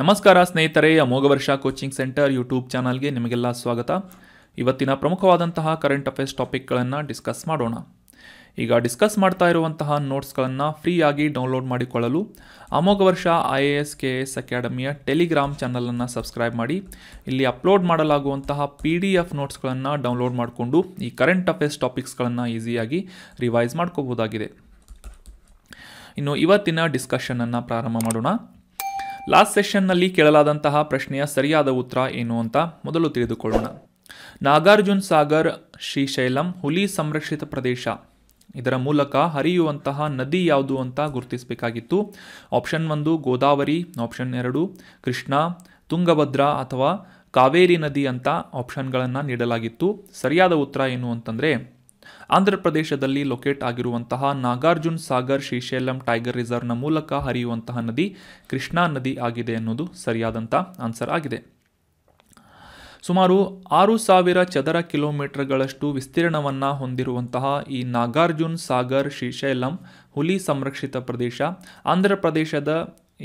ನಮಸ್ಕಾರ ಸ್ನೇಹಿತರೆ ಅಮೋಘ ವರ್ಷ ಕೋಚಿಂಗ್ ಸೆಂಟರ್ ಯೂಟ್ಯೂಬ್ ಚಾನಲ್ಗೆ ನಿಮಗೆಲ್ಲ ಸ್ವಾಗತ ಇವತ್ತಿನ ಪ್ರಮುಖವಾದಂತಹ ಕರೆಂಟ್ ಅಫೇರ್ಸ್ ಟಾಪಿಕ್ಗಳನ್ನು ಡಿಸ್ಕಸ್ ಮಾಡೋಣ ಈಗ ಡಿಸ್ಕಸ್ ಮಾಡ್ತಾ ಇರುವಂತಹ ನೋಟ್ಸ್ಗಳನ್ನು ಫ್ರೀಯಾಗಿ ಡೌನ್ಲೋಡ್ ಮಾಡಿಕೊಳ್ಳಲು Amogha Varsha I A S K S ಅಕಾಡೆಮಿಯ ಟೆಲಿಗ್ರಾಮ್ ಚಾನಲನ್ನು ಸಬ್ಸ್ಕ್ರೈಬ್ ಮಾಡಿ ಇಲ್ಲಿ ಅಪ್ಲೋಡ್ ಮಾಡಲಾಗುವಂತಹ ಪಿ ಡಿ ಎಫ್ ನೋಟ್ಸ್ಗಳನ್ನು ಡೌನ್ಲೋಡ್ ಮಾಡಿಕೊಂಡು ಈ ಕರೆಂಟ್ ಅಫೇರ್ಸ್ ಟಾಪಿಕ್ಸ್ಗಳನ್ನು ಈಸಿಯಾಗಿ ರಿವೈಸ್ ಮಾಡ್ಕೋಬೋದಾಗಿದೆ ಇನ್ನು ಇವತ್ತಿನ ಡಿಸ್ಕಷನನ್ನು ಪ್ರಾರಂಭ ಮಾಡೋಣ ಲಾಸ್ಟ್ ಸೆಷನ್ನಲ್ಲಿ ಕೇಳಲಾದಂತಹ ಪ್ರಶ್ನೆಯ ಸರಿಯಾದ ಉತ್ತರ ಏನು ಅಂತ ಮೊದಲು ತಿಳಿದುಕೊಳ್ಳೋಣ ನಾಗಾರ್ಜುನ್ ಸಾಗರ್ ಶ್ರೀಶೈಲಂ ಹುಲಿ ಸಂರಕ್ಷಿತ ಪ್ರದೇಶ ಇದರ ಮೂಲಕ ಹರಿಯುವಂತಹ ನದಿ ಯಾವುದು ಅಂತ ಗುರುತಿಸಬೇಕಾಗಿತ್ತು ಆಪ್ಷನ್ ಒಂದು ಗೋದಾವರಿ ಆಪ್ಷನ್ ಎರಡು ಕೃಷ್ಣ ತುಂಗಭದ್ರಾ ಅಥವಾ ಕಾವೇರಿ ನದಿ ಅಂತ ಆಪ್ಷನ್ಗಳನ್ನು ನೀಡಲಾಗಿತ್ತು ಸರಿಯಾದ ಉತ್ತರ ಏನು ಅಂತಂದರೆ ಆಂಧ್ರ ಪ್ರದೇಶದಲ್ಲಿ ಲೊಕೇಟ್ ಆಗಿರುವಂತಹ ನಾಗಾರ್ಜುನ್ ಸಾಗರ್ ಶ್ರೀಶೈಲಂ ಟೈಗರ್ ರಿಸರ್ವ್ನ ಮೂಲಕ ಹರಿಯುವಂತಹ ನದಿ ಕೃಷ್ಣಾ ನದಿ ಆಗಿದೆ ಅನ್ನೋದು ಸರಿಯಾದಂಥ ಆನ್ಸರ್ ಆಗಿದೆ ಸುಮಾರು ಆರು ಸಾವಿರ ಚದರ ಕಿಲೋಮೀಟರ್ಗಳಷ್ಟು ವಿಸ್ತೀರ್ಣವನ್ನು ಹೊಂದಿರುವಂತಹ ಈ ನಾಗಾರ್ಜುನ್ ಸಾಗರ್ ಶ್ರೀಶೈಲಂ ಹುಲಿ ಸಂರಕ್ಷಿತ ಪ್ರದೇಶ ಆಂಧ್ರ ಪ್ರದೇಶದ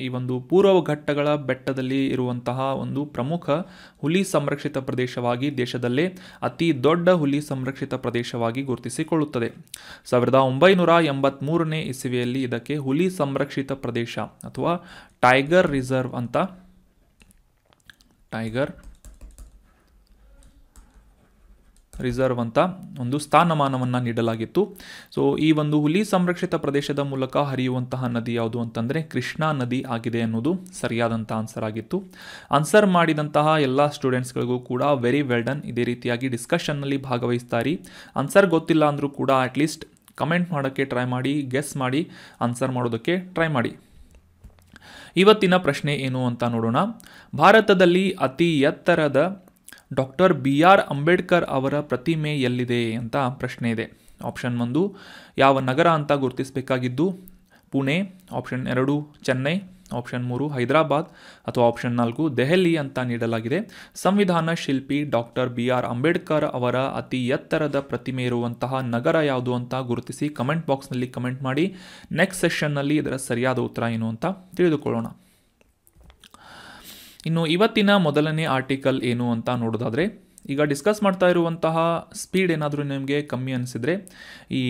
ಈ ಒಂದು ಪೂರ್ವ ಘಟ್ಟಗಳ ಬೆಟ್ಟದಲ್ಲಿ ಇರುವಂತಹ ಒಂದು ಪ್ರಮುಖ ಹುಲಿ ಸಂರಕ್ಷಿತ ಪ್ರದೇಶವಾಗಿ ದೇಶದಲ್ಲೇ ಅತಿ ದೊಡ್ಡ ಹುಲಿ ಸಂರಕ್ಷಿತ ಪ್ರದೇಶವಾಗಿ ಗುರುತಿಸಿಕೊಳ್ಳುತ್ತದೆ ಸಾವಿರದ ಒಂಬೈನೂರ ಎಂಬತ್ತ್ಮೂರನೇ ಇಸವಿಯಲ್ಲಿ ಇದಕ್ಕೆ ಹುಲಿ ಸಂರಕ್ಷಿತ ಪ್ರದೇಶ ಅಥವಾ ಟೈಗರ್ ರಿಸರ್ವ್ ಅಂತ ಟೈಗರ್ ರಿಸರ್ವ್ ಅಂತ ಒಂದು ಸ್ಥಾನಮಾನವನ್ನು ನೀಡಲಾಗಿತ್ತು ಸೊ ಈ ಒಂದು ಹುಲಿ ಸಂರಕ್ಷಿತ ಪ್ರದೇಶದ ಮೂಲಕ ಹರಿಯುವಂತಹ ನದಿ ಯಾವುದು ಅಂತಂದರೆ ಕೃಷ್ಣಾ ನದಿ ಆಗಿದೆ ಅನ್ನೋದು ಸರಿಯಾದಂಥ ಆನ್ಸರ್ ಆಗಿತ್ತು ಆನ್ಸರ್ ಮಾಡಿದಂತಹ ಎಲ್ಲ ಸ್ಟೂಡೆಂಟ್ಸ್ಗಳಿಗೂ ಕೂಡ ವೆರಿ ವೆಲ್ ಡನ್ ಇದೇ ರೀತಿಯಾಗಿ ಡಿಸ್ಕಷನ್ನಲ್ಲಿ ಭಾಗವಹಿಸ್ತಾರೆ ಆನ್ಸರ್ ಗೊತ್ತಿಲ್ಲ ಅಂದರೂ ಕೂಡ ಅಟ್ಲೀಸ್ಟ್ ಕಮೆಂಟ್ ಮಾಡೋಕ್ಕೆ ಟ್ರೈ ಮಾಡಿ ಗೆಸ್ ಮಾಡಿ ಆನ್ಸರ್ ಮಾಡೋದಕ್ಕೆ ಟ್ರೈ ಮಾಡಿ ಇವತ್ತಿನ ಪ್ರಶ್ನೆ ಏನು ಅಂತ ನೋಡೋಣ ಭಾರತದಲ್ಲಿ ಅತಿ ಎತ್ತರದ ಡಾಕ್ಟರ್ ಬಿ ಆರ್ ಅಂಬೇಡ್ಕರ್ ಅವರ ಪ್ರತಿಮೆ ಎಲ್ಲಿದೆ ಅಂತ ಪ್ರಶ್ನೆ ಇದೆ ಆಪ್ಷನ್ ಒಂದು ಯಾವ ನಗರ ಅಂತ ಗುರುತಿಸಬೇಕಾಗಿದ್ದು ಪುಣೆ ಆಪ್ಷನ್ ಎರಡು ಚೆನ್ನೈ ಆಪ್ಷನ್ ಮೂರು ಹೈದರಾಬಾದ್ ಅಥವಾ ಆಪ್ಷನ್ ನಾಲ್ಕು ದೆಹಲಿ ಅಂತ ನೀಡಲಾಗಿದೆ ಸಂವಿಧಾನ ಶಿಲ್ಪಿ ಡಾಕ್ಟರ್ ಬಿ ಆರ್ ಅಂಬೇಡ್ಕರ್ ಅವರ ಅತಿ ಎತ್ತರದ ಪ್ರತಿಮೆ ಇರುವಂತಹ ನಗರ ಯಾವುದು ಅಂತ ಗುರುತಿಸಿ ಕಮೆಂಟ್ ಬಾಕ್ಸ್ನಲ್ಲಿ ಕಮೆಂಟ್ ಮಾಡಿ ನೆಕ್ಸ್ಟ್ ಸೆಷನ್ನಲ್ಲಿ ಇದರ ಸರಿಯಾದ ಉತ್ತರ ಏನು ಅಂತ ತಿಳಿದುಕೊಳ್ಳೋಣ ಇನ್ನು ಇವತ್ತಿನ ಮೊದಲನೇ ಆರ್ಟಿಕಲ್ ಏನು ಅಂತ ನೋಡೋದಾದರೆ ಈಗ ಡಿಸ್ಕಸ್ ಮಾಡ್ತಾ ಇರುವಂತಹ ಸ್ಪೀಡ್ ಏನಾದರೂ ನಿಮಗೆ ಕಮ್ಮಿ ಅನಿಸಿದರೆ ಈ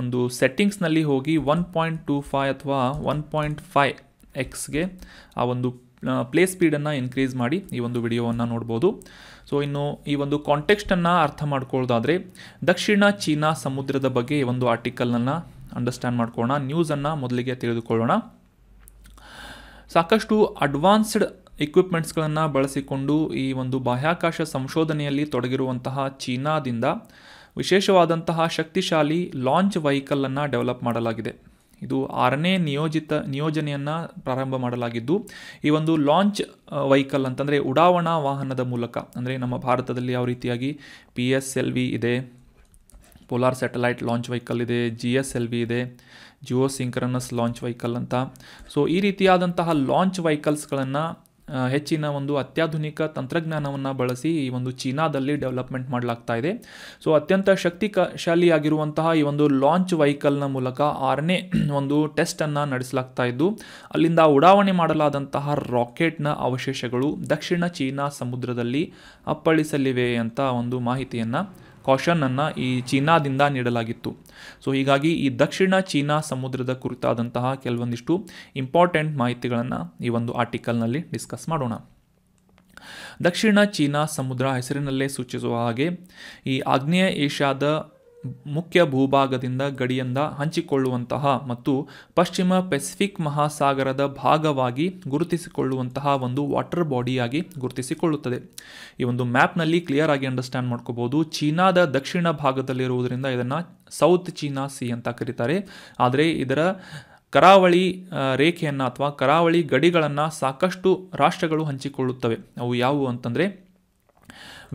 ಒಂದು ಸೆಟ್ಟಿಂಗ್ಸ್ನಲ್ಲಿ ಹೋಗಿ ಒನ್ ಪಾಯಿಂಟ್ ಟು ಫೈ ಅಥವಾ ಒನ್ ಪಾಯಿಂಟ್ ಫೈ ಎಕ್ಸ್ಗೆ ಆ ಒಂದು ಪ್ಲೇ ಸ್ಪೀಡನ್ನು ಇನ್ಕ್ರೀಸ್ ಮಾಡಿ ಈ ಒಂದು ವಿಡಿಯೋವನ್ನು ನೋಡ್ಬೋದು ಸೊ ಇನ್ನು ಈ ಒಂದು ಕಾಂಟೆಕ್ಸ್ಟನ್ನು ಅರ್ಥ ಮಾಡ್ಕೊಳ್ಳೋದಾದರೆ ದಕ್ಷಿಣ ಚೀನಾ ಸಮುದ್ರದ ಬಗ್ಗೆ ಈ ಒಂದು ಆರ್ಟಿಕಲ್ನನ್ನು ಅಂಡರ್ಸ್ಟ್ಯಾಂಡ್ ಮಾಡ್ಕೊಳ್ಳೋಣ ನ್ಯೂಸನ್ನು ಮೊದಲಿಗೆ ತಿಳಿದುಕೊಳ್ಳೋಣ ಸಾಕಷ್ಟು ಅಡ್ವಾನ್ಸ್ಡ್ ಇಕ್ವಿಪ್ಮೆಂಟ್ಸ್ಗಳನ್ನು ಬಳಸಿಕೊಂಡು ಈ ಒಂದು ಬಾಹ್ಯಾಕಾಶ ಸಂಶೋಧನೆಯಲ್ಲಿ ತೊಡಗಿರುವಂತಹ ಚೀನಾದಿಂದ ವಿಶೇಷವಾದಂತಹ ಶಕ್ತಿಶಾಲಿ ಲಾಂಚ್ ವೆಹಿಕಲನ್ನು ಡೆವಲಪ್ ಮಾಡಲಾಗಿದೆ ಇದು ಆರನೇ ನಿಯೋಜಿತ ನಿಯೋಜನೆಯನ್ನು ಪ್ರಾರಂಭ ಮಾಡಲಾಗಿದ್ದು ಈ ಒಂದು ಲಾಂಚ್ ವೆಹಿಕಲ್ ಅಂತಂದರೆ ಉಡಾವಣಾ ವಾಹನದ ಮೂಲಕ ಅಂದರೆ ನಮ್ಮ ಭಾರತದಲ್ಲಿ ಯಾವ ರೀತಿಯಾಗಿ ಪಿ ಎಸ್ ಎಲ್ ವಿ ಇದೆ ಪೋಲಾರ್ ಸ್ಯಾಟಲೈಟ್ ಲಾಂಚ್ ವೆಹಿಕಲ್ ಇದೆ ಜಿ ಎಸ್ ಎಲ್ ವಿ ಇದೆ ಜಿಯೋ ಸಿಂಕ್ರನಸ್ ಲಾಂಚ್ ವೆಹಿಕಲ್ ಅಂತ ಸೊ ಈ ರೀತಿಯಾದಂತಹ ಲಾಂಚ್ ವೆಹಿಕಲ್ಸ್ಗಳನ್ನು ಹೆಚ್ಚಿನ ಒಂದು ಅತ್ಯಾಧುನಿಕ ತಂತ್ರಜ್ಞಾನವನ್ನು ಬಳಸಿ ಈ ಒಂದು ಚೀನಾದಲ್ಲಿ ಡೆವಲಪ್ಮೆಂಟ್ ಮಾಡಲಾಗ್ತಾ ಇದೆ ಸೊ ಅತ್ಯಂತ ಶಕ್ತಿಕಶಾಲಿಯಾಗಿರುವಂತಹ ಈ ಒಂದು ಲಾಂಚ್ ವೆಹಿಕಲ್ನ ಮೂಲಕ ಆರನೇ ಒಂದು ಟೆಸ್ಟನ್ನು ನಡೆಸಲಾಗ್ತಾ ಇದ್ದು ಅಲ್ಲಿಂದ ಉಡಾವಣೆ ಮಾಡಲಾದಂತಹ ರಾಕೆಟ್ನ ಅವಶೇಷಗಳು ದಕ್ಷಿಣ ಚೀನಾ ಸಮುದ್ರದಲ್ಲಿ ಅಪ್ಪಳಿಸಲಿವೆ ಅಂತ ಒಂದು ಮಾಹಿತಿಯನ್ನು ಕಾಷನನ್ನು ಈ ಚೀನಾದಿಂದ ನೀಡಲಾಗಿತ್ತು ಸೊ ಹೀಗಾಗಿ ಈ ದಕ್ಷಿಣ ಚೀನಾ ಸಮುದ್ರದ ಕುರಿತಾದಂತಹ ಕೆಲವೊಂದಿಷ್ಟು ಇಂಪಾರ್ಟೆಂಟ್ ಮಾಹಿತಿಗಳನ್ನು ಈ ಒಂದು ಆರ್ಟಿಕಲ್ನಲ್ಲಿ ಡಿಸ್ಕಸ್ ಮಾಡೋಣ ದಕ್ಷಿಣ ಚೀನಾ ಸಮುದ್ರ ಹೆಸರಿನಲ್ಲೇ ಸೂಚಿಸುವ ಹಾಗೆ ಈ ಆಗ್ನೇಯ ಏಷ್ಯಾದ ಮುಖ್ಯ ಭೂಭಾಗದಿಂದ ಗಡಿಯಿಂದ ಹಂಚಿಕೊಳ್ಳುವಂತಹ ಮತ್ತು ಪಶ್ಚಿಮ ಪೆಸಿಫಿಕ್ ಮಹಾಸಾಗರದ ಭಾಗವಾಗಿ ಗುರುತಿಸಿಕೊಳ್ಳುವಂತಹ ಒಂದು ವಾಟರ್ ಬಾಡಿಯಾಗಿ ಗುರುತಿಸಿಕೊಳ್ಳುತ್ತದೆ ಈ ಒಂದು ಮ್ಯಾಪ್ನಲ್ಲಿ ಕ್ಲಿಯರ್ ಆಗಿ ಅಂಡರ್ಸ್ಟ್ಯಾಂಡ್ ಮಾಡ್ಕೋಬೋದು ಚೀನಾದ ದಕ್ಷಿಣ ಭಾಗದಲ್ಲಿರುವುದರಿಂದ ಇದನ್ನು ಸೌತ್ ಚೀನಾ ಸಿ ಅಂತ ಕರೀತಾರೆ ಆದರೆ ಇದರ ಕರಾವಳಿ ರೇಖೆಯನ್ನು ಅಥವಾ ಕರಾವಳಿ ಗಡಿಗಳನ್ನು ಸಾಕಷ್ಟು ರಾಷ್ಟ್ರಗಳು ಹಂಚಿಕೊಳ್ಳುತ್ತವೆ ಅವು ಯಾವುವು ಅಂತಂದರೆ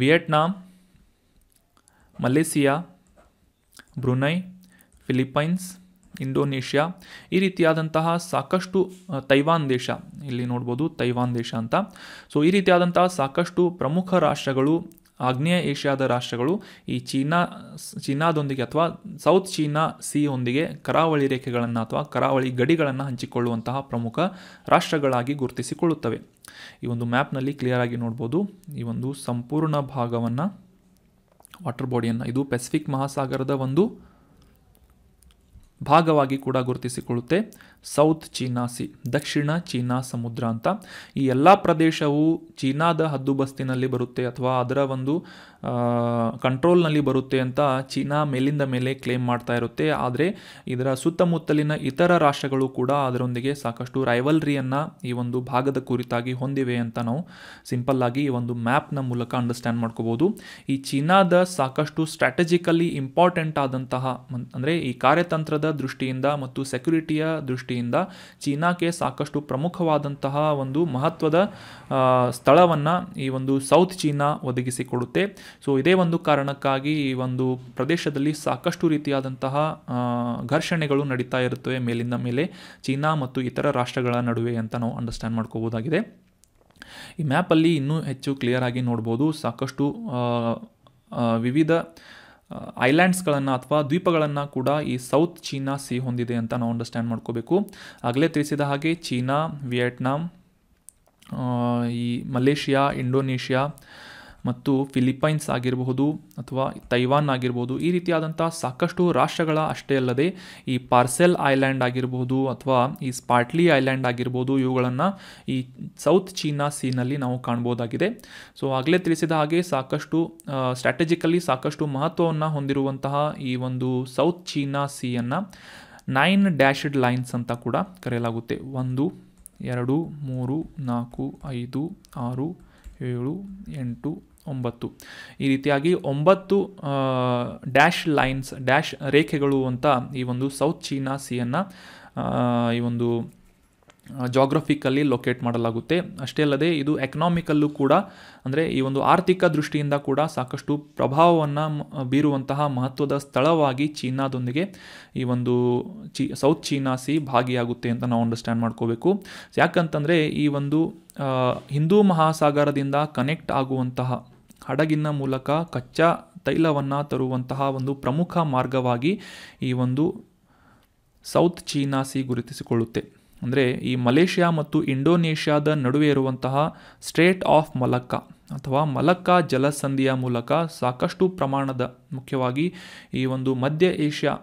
Vietnam Malaysia Brunei Philippines Indonesia ಈ ರೀತಿಯಾದಂತಹ ಸಾಕಷ್ಟು ತೈವಾನ್ ದೇಶ ಇಲ್ಲಿ ನೋಡ್ಬೋದು ತೈವಾನ್ ದೇಶ ಅಂತ ಸೊ ಈ ರೀತಿಯಾದಂತಹ ಸಾಕಷ್ಟು ಪ್ರಮುಖ ರಾಷ್ಟ್ರಗಳು ಆಗ್ನೇಯ ಏಷ್ಯಾದ ರಾಷ್ಟ್ರಗಳು ಈ ಚೀನಾ ಚೀನಾದೊಂದಿಗೆ ಅಥವಾ ಸೌತ್ ಚೀನಾ ಸಿಯೊಂದಿಗೆ ಕರಾವಳಿ ರೇಖೆಗಳನ್ನು ಅಥವಾ ಕರಾವಳಿ ಗಡಿಗಳನ್ನು ಹಂಚಿಕೊಳ್ಳುವಂತಹ ಪ್ರಮುಖ ರಾಷ್ಟ್ರಗಳಾಗಿ ಗುರುತಿಸಿಕೊಳ್ಳುತ್ತವೆ ಈ ಒಂದು ಮ್ಯಾಪ್ನಲ್ಲಿ ಕ್ಲಿಯರ್ ಆಗಿ ನೋಡ್ಬೋದು ಈ ಒಂದು ಸಂಪೂರ್ಣ ಭಾಗವನ್ನು ವಾಟರ್ ಬಾಡಿಯನ್ನು ಇದು ಪೆಸಿಫಿಕ್ ಮಹಾಸಾಗರದ ಒಂದು ಭಾಗವಾಗಿ ಕೂಡ ಗುರುತಿಸಿಕೊಳ್ಳುತ್ತೆ ಸೌತ್ ಚೀನಾ ಸಿ ದಕ್ಷಿಣ ಚೀನಾ ಸಮುದ್ರ ಅಂತ ಈ ಎಲ್ಲ ಪ್ರದೇಶವು ಚೀನಾದ ಹದ್ದುಬಸ್ತಿನಲ್ಲಿ ಬರುತ್ತೆ ಅಥವಾ ಅದರ ಒಂದು ಕಂಟ್ರೋಲ್ನಲ್ಲಿ ಬರುತ್ತೆ ಅಂತ ಚೀನಾ ಮೇಲಿಂದ ಮೇಲೆ ಕ್ಲೇಮ್ ಮಾಡ್ತಾ ಇರುತ್ತೆ ಆದರೆ ಇದರ ಸುತ್ತಮುತ್ತಲಿನ ಇತರ ರಾಷ್ಟ್ರಗಳು ಕೂಡ ಅದರೊಂದಿಗೆ ಸಾಕಷ್ಟು ರೈವಲ್ರಿಯನ್ನು ಈ ಒಂದು ಭಾಗದ ಕುರಿತಾಗಿ ಹೊಂದಿವೆ ಅಂತ ನಾವು ಸಿಂಪಲ್ಲಾಗಿ ಈ ಒಂದು ಮ್ಯಾಪ್ನ ಮೂಲಕ ಅಂಡರ್ಸ್ಟ್ಯಾಂಡ್ ಮಾಡ್ಕೋಬೋದು ಈ ಚೀನಾದ ಸಾಕಷ್ಟು ಸ್ಟ್ರಾಟಜಿಕಲಿ ಇಂಪಾರ್ಟೆಂಟ್ ಆದಂತಹ ಅಂದರೆ ಈ ಕಾರ್ಯತಂತ್ರದ ದೃಷ್ಟಿಯಿಂದ ಮತ್ತು ಸೆಕ್ಯುರಿಟಿಯ ದೃಷ್ಟಿ ದೃಷ್ಟಿಯಿಂದ ಚೀನಾಕ್ಕೆ ಸಾಕಷ್ಟು ಪ್ರಮುಖವಾದಂತಹ ಒಂದು ಮಹತ್ವದ ಸ್ಥಳವನ್ನು ಈ ಒಂದು ಸೌತ್ ಚೀನಾ ಒದಗಿಸಿಕೊಡುತ್ತೆ ಸೊ ಇದೇ ಒಂದು ಕಾರಣಕ್ಕಾಗಿ ಈ ಒಂದು ಪ್ರದೇಶದಲ್ಲಿ ಸಾಕಷ್ಟು ರೀತಿಯಾದಂತಹ ಘರ್ಷಣೆಗಳು ನಡೀತಾ ಇರುತ್ತವೆ ಮೇಲಿಂದ ಮೇಲೆ ಚೀನಾ ಮತ್ತು ಇತರ ರಾಷ್ಟ್ರಗಳ ನಡುವೆ ಅಂತ ನಾವು ಅಂಡರ್ಸ್ಟ್ಯಾಂಡ್ ಮಾಡ್ಕೋಬೋದಾಗಿದೆ ಈ ಮ್ಯಾಪಲ್ಲಿ ಇನ್ನೂ ಹೆಚ್ಚು ಕ್ಲಿಯರ್ ಆಗಿ ನೋಡ್ಬೋದು ಸಾಕಷ್ಟು ವಿವಿಧ ಐಲ್ಯಾಂಡ್ಸ್ಗಳನ್ನು ಅಥವಾ ದ್ವೀಪಗಳನ್ನು ಕೂಡ ಈ ಸೌತ್ ಚೀನಾ ಸಿ ಹೊಂದಿದೆ ಅಂತ ನಾವು ಅಂಡರ್ಸ್ಟ್ಯಾಂಡ್ ಮಾಡ್ಕೋಬೇಕು ಆಗಲೇ ತಿಳಿಸಿದ ಹಾಗೆ ಚೀನಾ ವಿಯೆಟ್ನಾಂ ಈ ಮಲೇಷಿಯಾ ಇಂಡೋನೇಷ್ಯಾ ಮತ್ತು ಫಿಲಿಪೈನ್ಸ್ ಆಗಿರಬಹುದು ಅಥವಾ ತೈವಾನ್ ಆಗಿರ್ಬೋದು ಈ ರೀತಿಯಾದಂಥ ಸಾಕಷ್ಟು ರಾಷ್ಟ್ರಗಳ ಅಷ್ಟೇ ಅಲ್ಲದೆ ಈ ಪಾರ್ಸೆಲ್ ಐಲ್ಯಾಂಡ್ ಆಗಿರ್ಬೋದು ಅಥವಾ ಈ ಸ್ಪಾಟ್ಲಿ ಐಲ್ಯಾಂಡ್ ಆಗಿರ್ಬೋದು ಇವುಗಳನ್ನು ಈ ಸೌತ್ ಚೀನಾ ಸೀನಲ್ಲಿ ನಾವು ಕಾಣ್ಬೋದಾಗಿದೆ ಸೊ ಆಗಲೇ ತಿಳಿಸಿದ ಹಾಗೆ ಸಾಕಷ್ಟು ಸ್ಟ್ರಾಟಜಿಕಲಿ ಸಾಕಷ್ಟು ಮಹತ್ವವನ್ನು ಹೊಂದಿರುವಂತಹ ಈ ಒಂದು ಸೌತ್ ಚೀನಾ ಸೀಯನ್ನು ನೈನ್ ಡ್ಯಾಶ್ಡ್ ಲೈನ್ಸ್ ಅಂತ ಕೂಡ ಕರೆಯಲಾಗುತ್ತೆ ಒಂದು ಎರಡು ಮೂರು ನಾಲ್ಕು ಐದು ಆರು ಏಳು ಎಂಟು ಒಂಬತ್ತು ಈ ರೀತಿಯಾಗಿ ಒಂಬತ್ತು ಡ್ಯಾಶ್ ಲೈನ್ಸ್ ಡ್ಯಾಶ್ ರೇಖೆಗಳು ಅಂತ ಈ ಒಂದು ಸೌತ್ ಚೀನಾ ಸಿಯನ್ನು ಈ ಒಂದು ಜಾಗ್ರಫಿಕಲ್ಲಿ ಲೊಕೇಟ್ ಮಾಡಲಾಗುತ್ತೆ ಅಷ್ಟೇ ಅಲ್ಲದೆ ಇದು ಎಕನಾಮಿಕಲ್ಲೂ ಕೂಡ ಅಂದರೆ ಈ ಒಂದು ಆರ್ಥಿಕ ದೃಷ್ಟಿಯಿಂದ ಕೂಡ ಸಾಕಷ್ಟು ಪ್ರಭಾವವನ್ನು ಬೀರುವಂತಹ ಮಹತ್ವದ ಸ್ಥಳವಾಗಿ ಚೀನಾದೊಂದಿಗೆ ಈ ಒಂದು ಚೀ ಸೌತ್ ಚೀನಾ ಸಿ ಭಾಗಿಯಾಗುತ್ತೆ ಅಂತ ನಾವು ಅಂಡರ್ಸ್ಟ್ಯಾಂಡ್ ಮಾಡ್ಕೋಬೇಕು ಯಾಕಂತಂದರೆ ಈ ಒಂದು ಹಿಂದೂ ಮಹಾಸಾಗರದಿಂದ ಕನೆಕ್ಟ್ ಆಗುವಂತಹ ಹಡಗಿನ ಮೂಲಕ ಕಚ್ಚಾ ತೈಲವನ್ನು ತರುವಂತಹ ಒಂದು ಪ್ರಮುಖ ಮಾರ್ಗವಾಗಿ ಈ ಒಂದು ಸೌತ್ ಚೀನಾ ಸಿ ಗುರುತಿಸಿಕೊಳ್ಳುತ್ತೆ ಅಂದರೆ ಈ ಮಲೇಷ್ಯಾ ಮತ್ತು ಇಂಡೋನೇಷ್ಯಾದ ನಡುವೆ ಇರುವಂತಹ ಸ್ಟ್ರೇಟ್ ಆಫ್ ಮಲಕ್ಕಾ ಅಥವಾ ಮಲಕ್ಕಾ ಜಲಸಂಧಿಯ ಮೂಲಕ ಸಾಕಷ್ಟು ಪ್ರಮಾಣದ ಮುಖ್ಯವಾಗಿ ಈ ಒಂದು ಮಧ್ಯ ಏಷ್ಯಾ